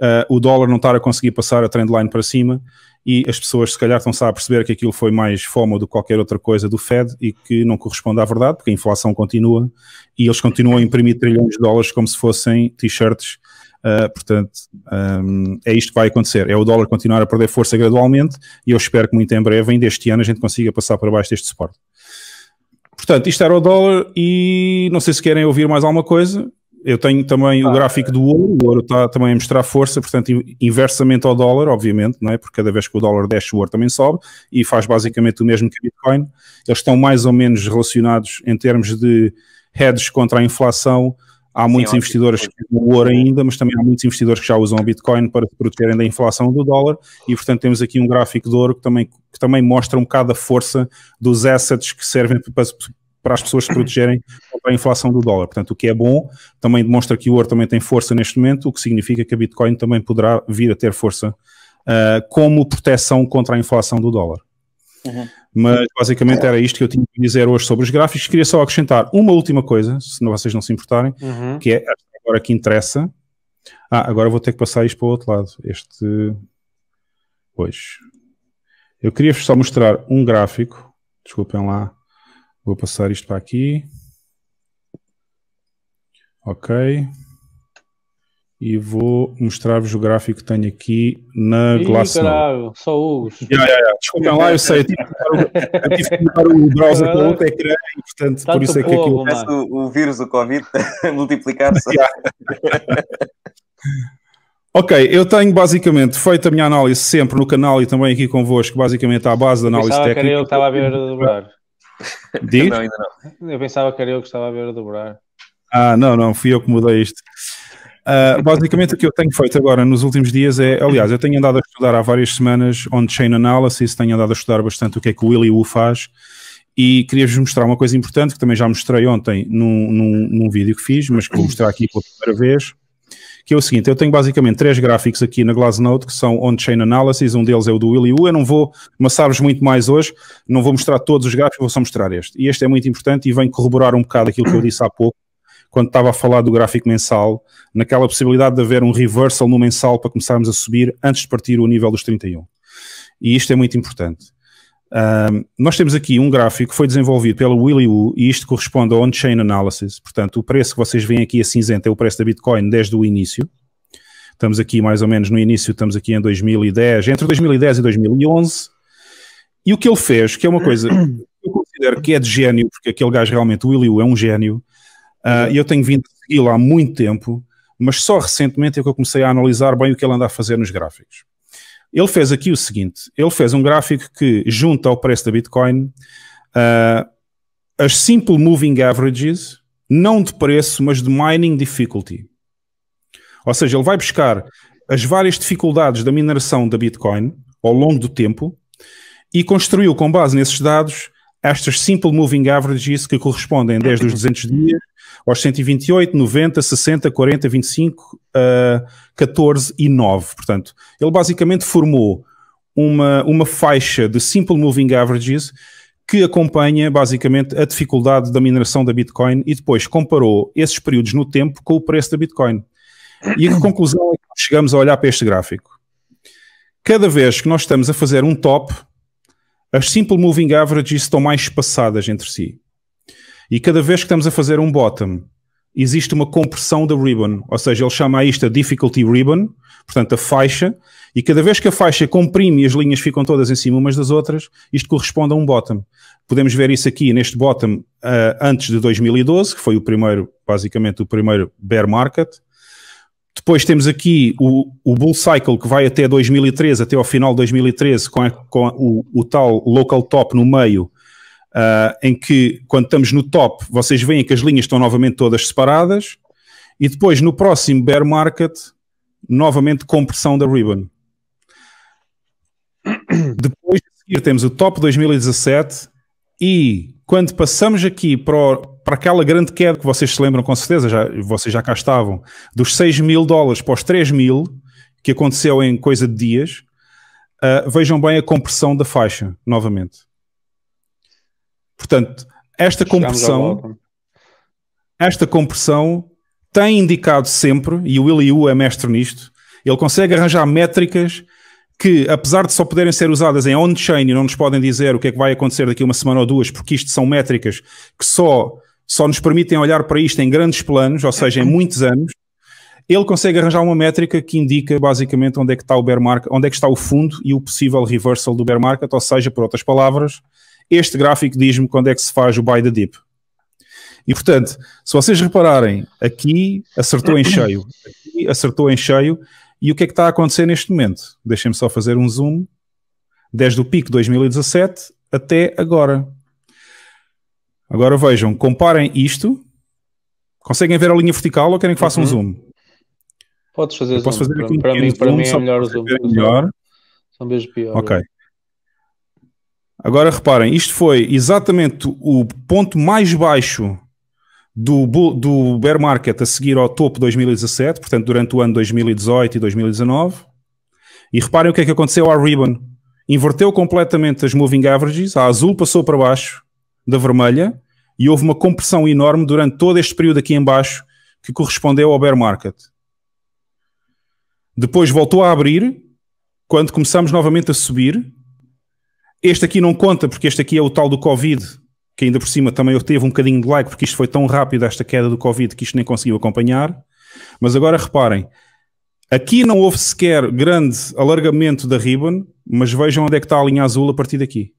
uh, o dólar não estar a conseguir passar a trendline para cima e as pessoas se calhar estão-se a perceber que aquilo foi mais fome do que qualquer outra coisa do Fed e que não corresponde à verdade, porque a inflação continua e eles continuam a imprimir trilhões de dólares como se fossem t-shirts Uh, portanto, um, ehm, é isto que vai acontecer. É o dólar continuar a perder força gradualmente e eu espero que muito em breve, ainda este ano, a gente consiga passar para baixo deste suporte. Portanto, isto era o dólar e não sei se querem ouvir mais alguma coisa. Eu tenho também ah, o gráfico do ouro, o ouro está também a mostrar força, portanto, inversamente ao dólar, obviamente, não é? porque cada vez que o dólar desce, o ouro também sobe e faz basicamente o mesmo que o Bitcoin. Eles estão mais ou menos relacionados em termos de hedge contra a inflação. Há muitos Sim, investidores que usam o ouro ainda, mas também há muitos investidores que já usam o Bitcoin para se protegerem da inflação do dólar, e portanto temos aqui um gráfico de ouro que também, que também mostra um bocado a força dos assets que servem para, para as pessoas se protegerem contra a inflação do dólar. Portanto, o que é bom também demonstra que o ouro também tem força neste momento, o que significa que a Bitcoin também poderá vir a ter força uh, como proteção contra a inflação do dólar. Uhum. Mas basicamente era isto que eu tinha que dizer hoje sobre os gráficos. Queria só acrescentar uma última coisa, se não, vocês não se importarem, uhum. que é agora que interessa. Ah, agora vou ter que passar isto para o outro lado. Este. Pois. Eu queria só mostrar um gráfico. Desculpem lá Vou passar isto para aqui. Ok. E vou mostrar-vos o gráfico que tenho aqui na Ih, Glassnode. Caralho, só o Yeah, yeah, yeah. Desculpem lá, eu sei. Eu tive que mudar o browser para outro ecrã e, portanto, Tanto por isso é que aquilo... O, o vírus do Covid [LAUGHS] multiplicar-se. [LAUGHS] Ok, eu tenho basicamente feito a minha análise sempre no canal e também aqui convosco, basicamente à base da análise técnica. Que eu estava a ver. Diz? não, ainda não. Eu pensava que era eu que estava a ver a dobrar. Ah, não, não, fui eu que mudei isto. Uh, basicamente o que eu tenho feito agora nos últimos dias é, aliás, eu tenho andado a estudar há várias semanas on-chain analysis, tenho andado a estudar bastante o que é que o Willy Wu faz e queria-vos mostrar uma coisa importante que também já mostrei ontem num, num, num vídeo que fiz, mas que vou mostrar aqui pela primeira vez que é o seguinte, eu tenho basicamente três gráficos aqui na Glassnode, que são on-chain analysis, um deles é o do Willy Wu, eu não vou amassar-vos muito mais hoje, não vou mostrar todos os gráficos, vou só mostrar este. E este é muito importante e vem corroborar um bocado aquilo que eu disse há pouco, quando estava a falar do gráfico mensal, naquela possibilidade de haver um reversal no mensal para começarmos a subir antes de partir o nível dos 31. E isto é muito importante. Um, nós temos aqui um gráfico que foi desenvolvido pela Willy Wu e isto corresponde ao on-chain analysis. Portanto, o preço que vocês veem aqui a cinzenta é o preço da Bitcoin desde o início. Estamos aqui mais ou menos no início, estamos aqui em 2010, entre 2010 e 2011. E o que ele fez, que é uma coisa que eu considero que é de gênio, porque aquele gajo realmente, o Willy é um gênio, uh, e eu tenho vindo a segui-lo há muito tempo, mas só recentemente é que eu comecei a analisar bem o que ele anda a fazer nos gráficos. Ele fez aqui o seguinte: ele fez um gráfico que junta ao preço da Bitcoin uh, as Simple Moving Averages, não de preço, mas de mining difficulty. Ou seja, ele vai buscar as várias dificuldades da mineração da Bitcoin ao longo do tempo e construiu com base nesses dados estas simple moving averages que correspondem desde os 200 dias aos 128, 90, 60, 40, 25, uh, 14 e 9. Ah, Portanto, ele basicamente formou uma, uma faixa de simple moving averages que acompanha basicamente a dificuldade da mineração da Bitcoin e depois comparou esses períodos no tempo com o preço da Bitcoin. E a conclusão é que chegamos a olhar para este gráfico. Cada vez que nós estamos a fazer um top, as simple moving averages estão mais espaçadas entre si. E cada vez que estamos a fazer um bottom, existe uma compressão da ribbon, ou seja, ele chama a isto a difficulty ribbon, portanto a faixa, e cada vez que a faixa comprime e as linhas ficam todas em cima umas das outras, isto corresponde a um bottom. Podemos ver isso aqui neste bottom uh, antes de 2012, que foi o primeiro, basicamente o primeiro bear market, depois temos aqui o, o Bull Cycle que vai até 2013, até ao final de 2013, com, a, com o, o, tal Local Top no meio, uh, em que quando estamos no top, vocês veem que as linhas estão novamente todas separadas, e depois no próximo Bear Market, novamente compressão da ribbon. [COUGHS] Depois de seguir temos o top 2017 e quando passamos aqui para o, para aquela grande queda que vocês se lembram com certeza, já, vocês já cá estavam, dos 6 mil dólares para os 3 mil, que aconteceu em coisa de dias, uh, vejam bem a compressão da faixa, novamente. Portanto, esta compressão, esta compressão tem indicado sempre, e o Willy Wu é mestre nisto, ele consegue arranjar métricas que, apesar de só poderem ser usadas em on-chain e não nos podem dizer o que é que vai acontecer daqui a uma semana ou duas, porque isto são métricas que só só nos permitem olhar para isto em grandes planos, ou seja, em muitos anos, ele consegue arranjar uma métrica que indica basicamente onde é que está o bear market, onde é que está o fundo e o possível reversal do bear market, ou seja, por outras palavras, este gráfico diz-me quando é que se faz o buy the dip. E portanto, se vocês repararem, aqui acertou em cheio, aqui acertou em cheio, e o que é que está a acontecer neste momento? Deixem-me só fazer um zoom, desde o pico 2017 até agora. Agora vejam, comparem isto. Conseguem ver a linha vertical ou querem que faça uhum. um zoom? Podes fazer zoom. Posso fazer para, aqui um para mim, zoom, para mim é melhor o zoom. Melhor. São vezes pior. Ok. Agora reparem, isto foi exatamente o ponto mais baixo do, do bear market a seguir ao topo 2017, portanto durante o ano 2018 e 2019. E reparem o que é que aconteceu à Ribbon. Inverteu completamente as moving averages, a azul passou para baixo da vermelha e houve uma compressão enorme durante todo este período aqui embaixo que correspondeu ao bear market. Depois voltou a abrir quando começamos novamente a subir. Este aqui não conta porque este aqui é o tal do Covid, que ainda por cima também eu teve um bocadinho de like porque isto foi tão rápido esta queda do Covid que isto nem conseguiu acompanhar. Mas agora reparem, aqui não houve sequer grande alargamento da ribbon, mas vejam onde é que está a linha azul a partir daqui.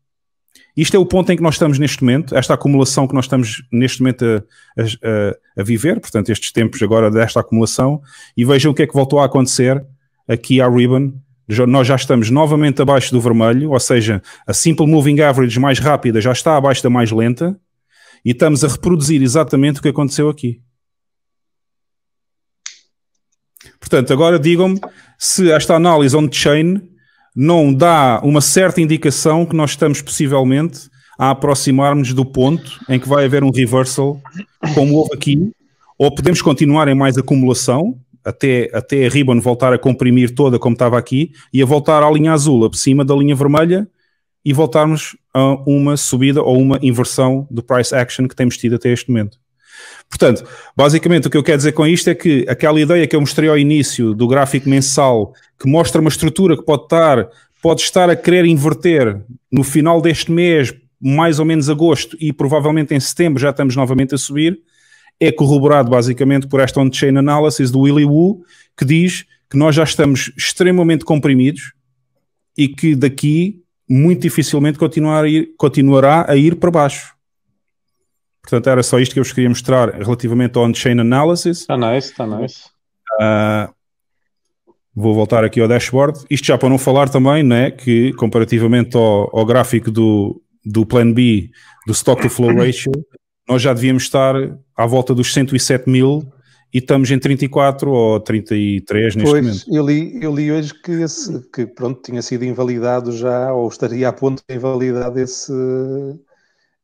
Isto é o ponto em que nós estamos neste momento, esta acumulação que nós estamos neste momento a, a, a viver, portanto, estes tempos agora desta acumulação, e vejam o que é que voltou a acontecer aqui à Ribbon. Nós já estamos novamente abaixo do vermelho, ou seja, a Simple Moving Average mais rápida já está abaixo da mais lenta, e estamos a reproduzir exatamente o que aconteceu aqui. Portanto, agora digam-me se esta análise on-chain não dá uma certa indicação que nós estamos possivelmente a aproximarmos do ponto em que vai haver um reversal, como houve aqui, ou podemos continuar em mais acumulação, até, até a ribbon voltar a comprimir toda como estava aqui, e a voltar à linha azul, por cima da linha vermelha, e voltarmos a uma subida ou uma inversão do price action que temos tido até este momento. Portanto, basicamente o que eu quero dizer com isto é que aquela ideia que eu mostrei ao início do gráfico mensal, que mostra uma estrutura que pode estar, pode estar a querer inverter no final deste mês, mais ou menos agosto, e provavelmente em setembro já estamos novamente a subir, é corroborado basicamente por esta on-chain analysis do Willy Wu, que diz que nós já estamos extremamente comprimidos e que daqui muito dificilmente continuar a ir, continuará a ir para baixo. Portanto, era só isto que eu vos queria mostrar relativamente ao on-chain analysis. Está nice, está nice. Uh, vou voltar aqui ao dashboard. Isto já para não falar também, né, que comparativamente ao, ao gráfico do, do Plan B, do Stock to Flow Ratio, nós já devíamos estar à volta dos 107 mil e estamos em 34 ou 33 neste pois, momento. Eu li, eu li hoje que, esse, que pronto, tinha sido invalidado já, ou estaria a ponto de invalidar esse,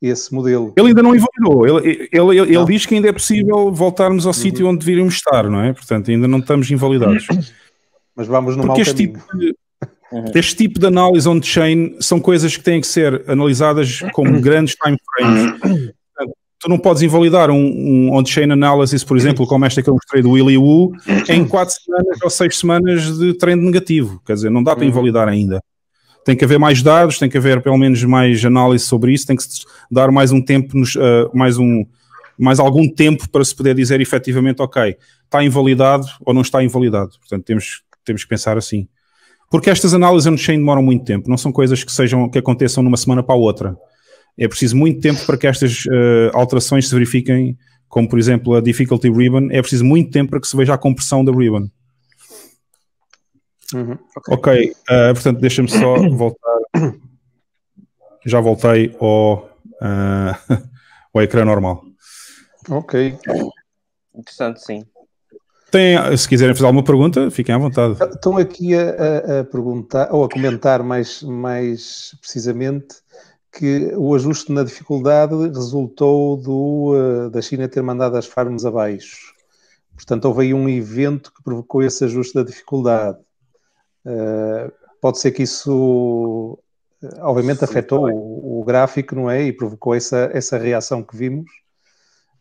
esse modelo. Ele ainda não evoluiu, ele, ele, ele, ele diz que ainda é possível voltarmos ao uhum. sítio onde deveríamos estar, não é? Portanto, ainda não estamos invalidados. [CLEARS THROAT] Mas vamos no Porque mau caminho. Tipo de, uhum. Este tipo de análise on-chain são coisas que têm que ser analisadas como uhum. grandes time frames. Uhum. tu não podes invalidar um, um on-chain analysis, por exemplo, como esta que eu mostrei do Willy Wu, em 4 uhum. semanas ou 6 semanas de trend negativo. Quer dizer, não dá para invalidar ainda tem que haver mais dados, tem que haver pelo menos mais análise sobre isso, tem que se dar mais um tempo, nos, uh, mais um mais algum tempo para se poder dizer efetivamente, ok, está invalidado ou não está invalidado. Portanto, temos, temos que pensar assim. Porque estas análises no chain demoram muito tempo, não são coisas que sejam que aconteçam numa semana para a outra. É preciso muito tempo para que estas uh, alterações se verifiquem, como por exemplo a difficulty ribbon, é preciso muito tempo para que se veja a compressão da ribbon. Uhum. Ok, okay. Uh, portanto, deixa-me só [COUGHS] voltar. Já voltei ao, uh, [LAUGHS] ao ecrã normal. Ok. Interessante, sim. Tem, se quiserem fazer alguma pergunta, fiquem à vontade. Estão aqui a, a, perguntar, ou a comentar mais, mais precisamente, que o ajuste na dificuldade resultou do, eh, da China ter mandado as farms abaixo. Portanto, houve aí um evento que provocou esse ajuste da dificuldade pode ser que isso, eh, obviamente, afetou o, o, gráfico, não é? E provocou essa, essa reação que vimos.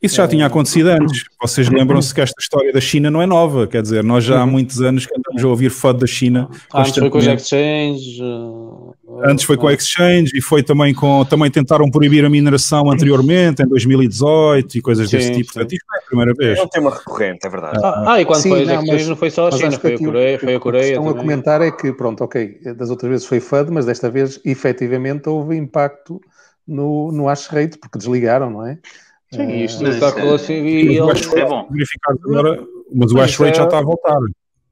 Isso já tinha eh, acontecido antes. Vocês uhum. lembram-se que esta história da China não é nova, quer dizer, nós já há uhum. muitos anos que andamos a ouvir fado da China. Ah, antes foi com o Jack Uh... Antes foi com a Exchange e foi também com. Também tentaram proibir a mineração anteriormente, em 2018 e coisas sim, desse tipo. Portanto, isto é a primeira vez. É um tema recorrente, é verdade. Ah, ah, ah. ah e quando sim, foi não, Exchange não foi só a China, foi a Coreia, foi a Coreia. O que estão a comentar é que, pronto, ok, das outras vezes foi FUD, mas desta vez efetivamente houve impacto no, no hash rate, porque desligaram, não é? Sim, ah, isto está é, e Mas o é hash rate já é. está a voltar.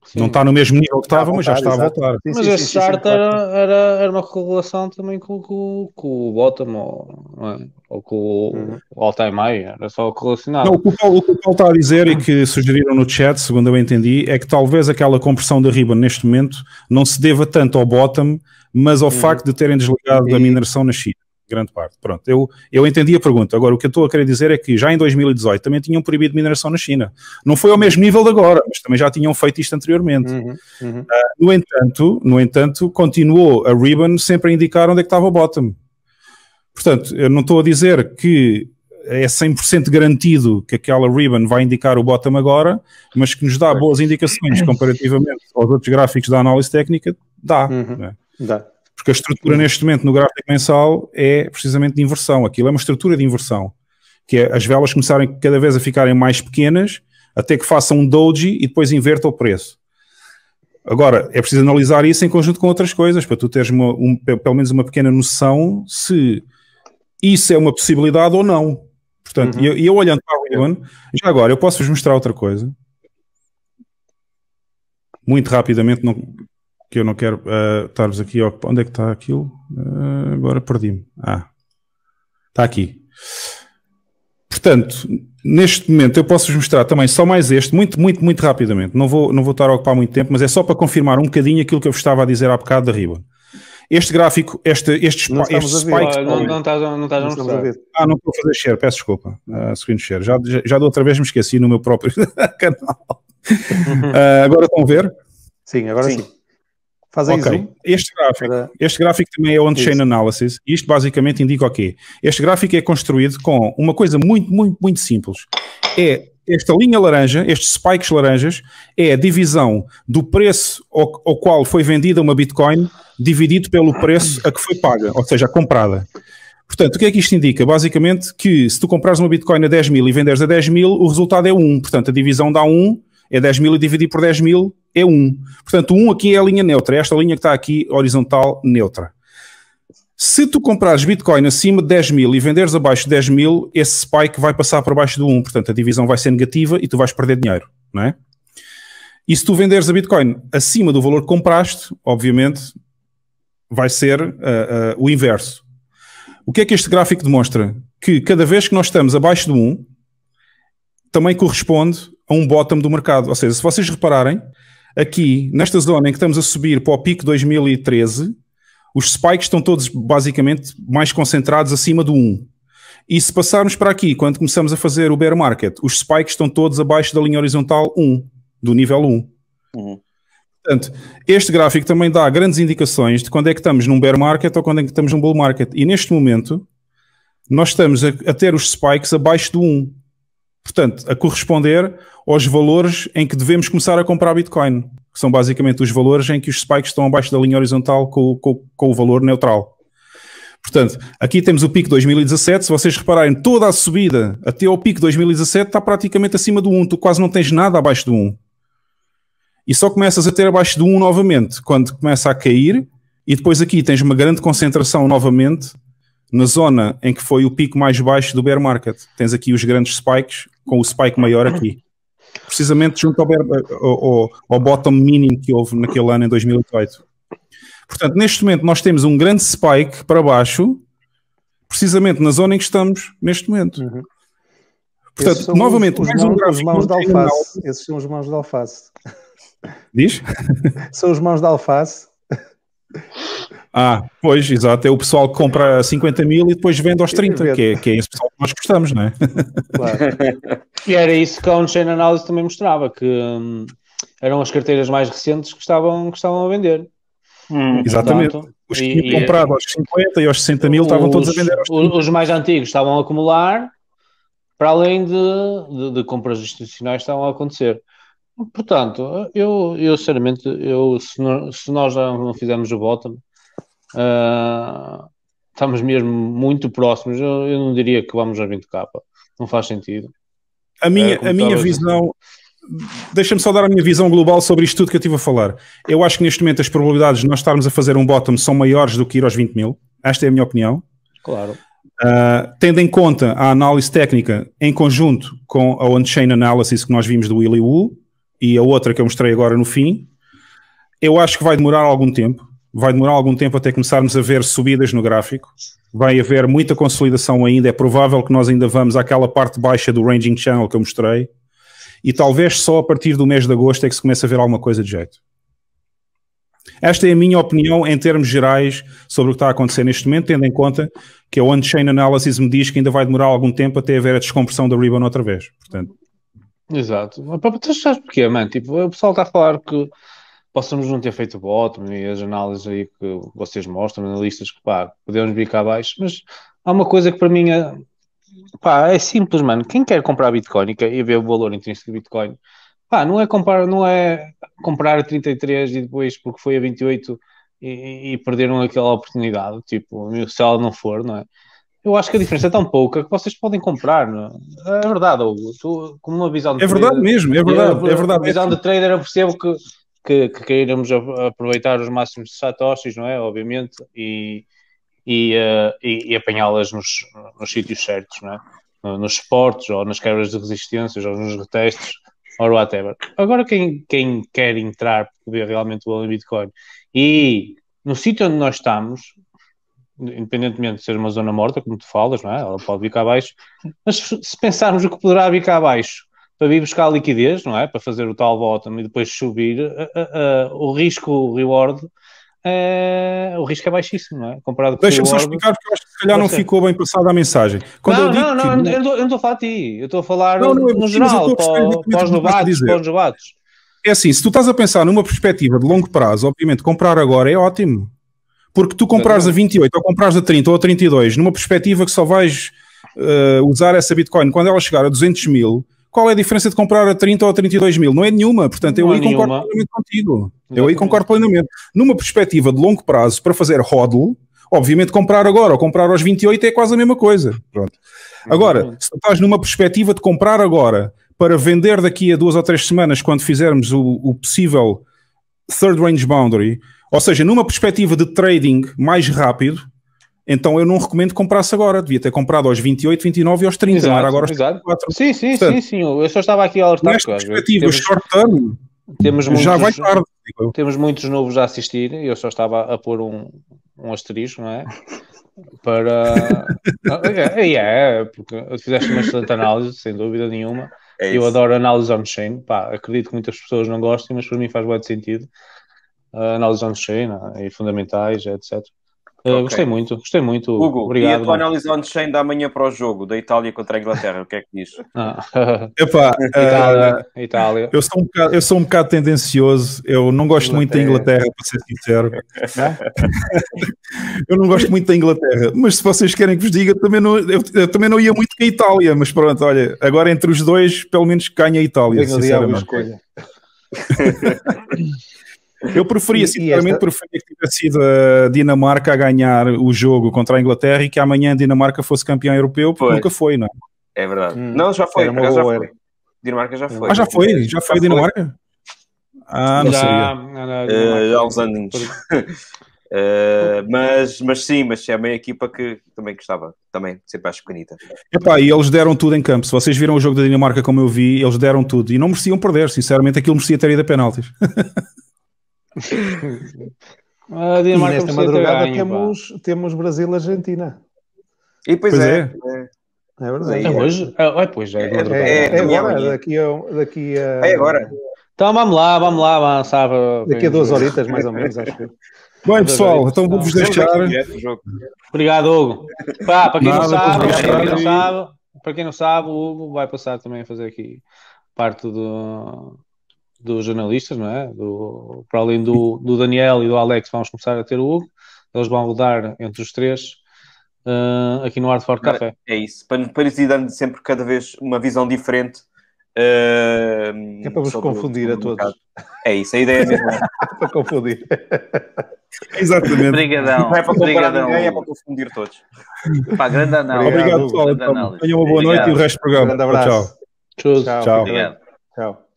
Sim. Não está no mesmo nível que estava, mas já está a voltar. Sim, mas sim, este charter era, era, uma correlação também com, com, com o Bottom ou, é? ou com uhum. o Altaimai, era só relacionado. Não, o que o Paulo, que está a dizer e que sugeriram no chat, segundo eu entendi, é que talvez aquela compressão da riba neste momento não se deva tanto ao Bottom, mas ao uhum. facto de terem desligado e... da mineração na China grande parte. Pronto, eu, eu entendi a pergunta. Agora, o que eu estou a querer dizer é que já em 2018 também tinham proibido mineração na China. Não foi ao mesmo nível de agora, mas também já tinham feito isto anteriormente. Uhum, uhum. Uh, no, entanto, no entanto, continuou a Ribbon sempre a indicar onde é que estava o bottom. Portanto, eu não estou a dizer que é 100% garantido que aquela ribbon vai indicar o bottom agora, mas que nos dá boas indicações comparativamente aos outros gráficos da análise técnica, dá. Uhum, né? Dá. Porque a estrutura neste momento no gráfico mensal é precisamente de inversão. Aquilo é uma estrutura de inversão, que é as velas começarem cada vez a ficarem mais pequenas, até que façam um doji e depois inverta o preço. Agora, é preciso analisar isso em conjunto com outras coisas, para tu teres uma, um, pelo menos uma pequena noção se isso é uma possibilidade ou não. Portanto, uhum. eu, eu olhando para o Ribbon, já agora, eu posso vos mostrar outra coisa. Muito rapidamente, não, que eu não quero uh, estar-vos aqui a ocupar. Onde é que está aquilo? Uh, agora perdi-me. Ah, está aqui. Portanto, neste momento eu posso-vos mostrar também só mais este, muito, muito, muito rapidamente. Não vou, não vou estar a ocupar muito tempo, mas é só para confirmar um bocadinho aquilo que eu vos estava a dizer há bocado da Riba. Este gráfico, este, este, não este spike. Não, não, estás, não estás não a ver. Ah, não estou a fazer share, peço desculpa. Uh, screen share. Já, já, já da outra vez me esqueci no meu próprio [LAUGHS] canal. Uh, [LAUGHS] agora estão a ver? Sim, agora sim. sim. Fazem aí Este gráfico, Para... este gráfico também é on-chain analysis. Isto basicamente indica o quê? Este gráfico é construído com uma coisa muito, muito, muito simples. É esta linha laranja, estes spikes laranjas, é a divisão do preço ao, ao qual foi vendida uma Bitcoin dividido pelo preço a que foi paga, ou seja, a comprada. Portanto, o que é que isto indica? Basicamente que se tu comprares uma Bitcoin a 10 mil e venderes a 10 mil, o resultado é 1. Portanto, a divisão dá 1 é 10 mil e dividir por 10 mil é 1. Portanto, 1 aqui é a linha neutra, esta linha que está aqui horizontal neutra. Se tu comprares Bitcoin acima de 10 mil e venderes abaixo de 10 mil, esse spike vai passar para baixo do 1, portanto a divisão vai ser negativa e tu vais perder dinheiro, não é? E se tu venderes a Bitcoin acima do valor que compraste, obviamente vai ser uh, uh, o inverso. O que é que este gráfico demonstra? Que cada vez que nós estamos abaixo do 1, também corresponde a um bottom do mercado. Ou seja, se vocês repararem, aqui, nesta zona em que estamos a subir para o pico 2013, os spikes estão todos basicamente mais concentrados acima do 1. E se passarmos para aqui, quando começamos a fazer o bear market, os spikes estão todos abaixo da linha horizontal 1, do nível 1. Uhum. Portanto, este gráfico também dá grandes indicações de quando é que estamos num bear market ou quando é que estamos num bull market. E neste momento, nós estamos a, a ter os spikes abaixo do 1 portanto, a corresponder aos valores em que devemos começar a comprar Bitcoin, que são basicamente os valores em que os spikes estão abaixo da linha horizontal com, com, com o valor neutral. Portanto, aqui temos o pico 2017. Se vocês repararem, toda a subida até ao pico 2017 está praticamente acima do 1. Tu quase não tens nada abaixo do 1. E só começas a ter abaixo do 1 novamente, quando começa a cair. E depois aqui tens uma grande concentração novamente na zona em que foi o pico mais baixo do bear market, tens aqui os grandes spikes, com o spike maior aqui. Precisamente junto ao, bear, ao, ao bottom mínimo que houve naquele ano em 2018. Portanto, neste momento nós temos um grande spike para baixo, precisamente na zona em que estamos neste momento. Uhum. Portanto, novamente, os, mãos, um Os mãos de alface. Esses são os mãos de alface. Diz? [LAUGHS] são os mãos de alface. Ah, pois, exato. É o pessoal que compra 50 é. mil e depois vende aos 30, que é, que é esse pessoal que nós gostamos, não é? Claro. [LAUGHS] e era isso que a on-chain análise também mostrava, que hum, eram as carteiras mais recentes que estavam, que estavam a vender. Hum, Exatamente. Portanto, os que compravam comprado aos 50 e aos 60 mil os, estavam todos a vender aos 30. Os mais antigos estavam a acumular, para além de, de, de compras institucionais estavam a acontecer. Portanto, eu, eu sinceramente, eu, se, não, se nós não fizermos o bottom, Uh, estamos mesmo muito próximos. Eu, eu, não diria que vamos a 20k, não faz sentido. A ah, minha, é, a minha visão, deixa-me só dar a minha visão global sobre isto tudo que eu estive a falar. Eu acho que neste momento as probabilidades de nós estarmos a fazer um bottom são maiores do que ir aos 20 mil. Esta é a minha opinião. Claro. Uh, tendo em conta a análise técnica em conjunto com a on-chain analysis que nós vimos do Willy Wu e a outra que eu mostrei agora no fim, eu acho que vai demorar algum tempo vai demorar algum tempo até começarmos a ver subidas no gráfico. Vai haver muita consolidação ainda. É provável que nós ainda vamos àquela parte baixa do ranging channel que eu mostrei. E talvez só a partir do mês de agosto é que se comece a ver alguma coisa de jeito. Esta é a minha opinião em termos gerais sobre o que está a acontecer neste momento, tendo em conta que a on-chain analysis me diz que ainda vai demorar algum tempo até haver a descompressão da Ribbon outra vez. Portanto. Exato. Mas tu sabes porquê, mano? Tipo, o pessoal está a falar que possamos não ter feito o bottom e as análises aí que vocês mostram, analistas que pá, podemos vir cá abaixo, mas há uma coisa que para mim é, pá, é simples, mano. Quem quer comprar Bitcoin e ver o valor intrínseco de Bitcoin, pá, não é comprar, não é comprar a 33 e depois porque foi a 28 e, e perderam aquela oportunidade, tipo, se ela não for, não é? Eu acho que a diferença é tão pouca que vocês podem comprar. Não é? é verdade, Hugo. Tu, como uma visão de é verdade trader, mesmo, é verdade. Eu, é verdade. A visão de trader eu percebo que que, que queiramos aproveitar os máximos satoshis, não é? Obviamente, e, e, uh, e, e apanhá-las nos, nos sítios certos, não é? Nos esportes, ou nas quebras de resistências, ou nos retestes, ou whatever. Agora, quem, quem quer entrar para ver realmente o valor em Bitcoin e no sítio onde nós estamos, independentemente de ser uma zona morta, como tu falas, não é? Ela pode vir cá abaixo, mas se pensarmos o que poderá vir cá abaixo, para vir buscar liquidez, não é? Para fazer o tal bottom e depois subir, uh, uh, o risco, o reward, é... o risco é baixíssimo, não é? Comparado com Deixa-me só explicar, porque eu acho que se calhar não ficou bem passada a mensagem. Quando não, não, não, que... eu não estou a falar a ti, eu estou a falar não, não no geral, para os debates, para os É assim, se tu estás a pensar numa perspectiva de longo prazo, obviamente comprar agora é ótimo. Porque tu comprares a 28 ou comprares a 30 ou a 32, numa perspectiva que só vais uh, usar essa Bitcoin quando ela chegar a 200 mil, qual é a diferença de comprar a 30 ou a 32 mil? Não é nenhuma, portanto, eu aí nenhuma. concordo plenamente contigo. Eu aí concordo plenamente. Numa perspectiva de longo prazo, para fazer hodl, obviamente comprar agora ou comprar aos 28 é quase a mesma coisa. Pronto. Agora, se estás numa perspectiva de comprar agora para vender daqui a duas ou três semanas, quando fizermos o, o possível third range boundary, ou seja, numa perspectiva de trading mais rápido, então eu não recomendo comprar-se agora, devia ter comprado aos 28, 29 e aos 30, exato, não era agora aos 34. Sim, sim, Portanto, sim, sim, eu só estava aqui a alertar. Nesta perspectiva, temos, short term, temos muitos, já vai tarde. Temos muitos novos a assistir, eu só estava a pôr um, um asterisco, não é? Para... [LAUGHS] Ah, é, é, é, porque fizeste uma excelente análise, sem dúvida nenhuma. É eu adoro análise on-chain, acredito que muitas pessoas não gostem, mas para mim faz muito sentido. Uh, análise on-chain ah, e fundamentais, etc. Ah, okay. Gostei muito, gostei muito. Hugo, Obrigado, e a tua análise on-chain da manhã para o jogo da Itália contra a Inglaterra, o que é que diz? Ah. [LAUGHS] Epá, [LAUGHS] Itália, uh, Itália. Eu, sou um bocado, eu sou um bocado tendencioso, eu não gosto Inglaterra. muito da Inglaterra, para ser sincero. [LAUGHS] eu não gosto muito da Inglaterra, mas se vocês querem que vos diga, também não, eu, eu também não ia muito com a Itália, mas pronto, olha, agora entre os dois, pelo menos ganha a Itália. Tenho sinceramente. escolha. Eu preferia, sinceramente, esta... preferia que tivesse sido a Dinamarca a ganhar o jogo contra a Inglaterra e que amanhã a Dinamarca fosse campeão europeu, porque nunca foi, não é? É verdade. Hum, não, já foi, ah, já foi. Dinamarca já foi. Ah, já foi? Já, já foi a Dinamarca? Foi. Ah, não já, sabia. Eh, há uns Uh, [LAUGHS] mas, mas sim, mas é uma equipa que também gostava, também sempre acho pequenita. Epá, e eles deram tudo em campo. Se vocês viram o jogo da Dinamarca como eu vi, eles deram tudo e não mereciam perder, sinceramente, aquilo merecia ter ido a penaltis. [LAUGHS] A Dinamarca e nesta madrugada ganho, temos, temos Brasil-Argentina. E pois, pois é. é. É verdade. É hoje? É, pois, é, é, é, é agora, daqui a, daqui a... É agora. Então vamos lá, vamos lá, avançava Daqui a duas horitas, mais ou menos, acho que. Bem, pessoal, então vou-vos deixar. Obrigado, Hugo. Pá, para, quem Nada, sabe, para, quem não sabe, para quem não sabe, o Hugo vai passar também a fazer aqui parte do, dos jornalistas, não é? Do, para além do, do Daniel e do Alex, vamos começar a ter o Hugo. Eles vão rodar entre os três uh, aqui no Art for Café. É isso, para, para lhes ir dando sempre cada vez uma visão diferente. Uh, é para vos confundir a todos. É isso, a ideia é mesmo. [LAUGHS] é para confundir. [LAUGHS] Exatamente. Obrigadão. Não é para Ninguém, é para confundir todos. Pá, grande análise. Obrigado, pessoal. Tenham uma boa Obrigado. noite e o resto do programa. Um grande abraço. Tchau. Tchau. Tchau. Tchau.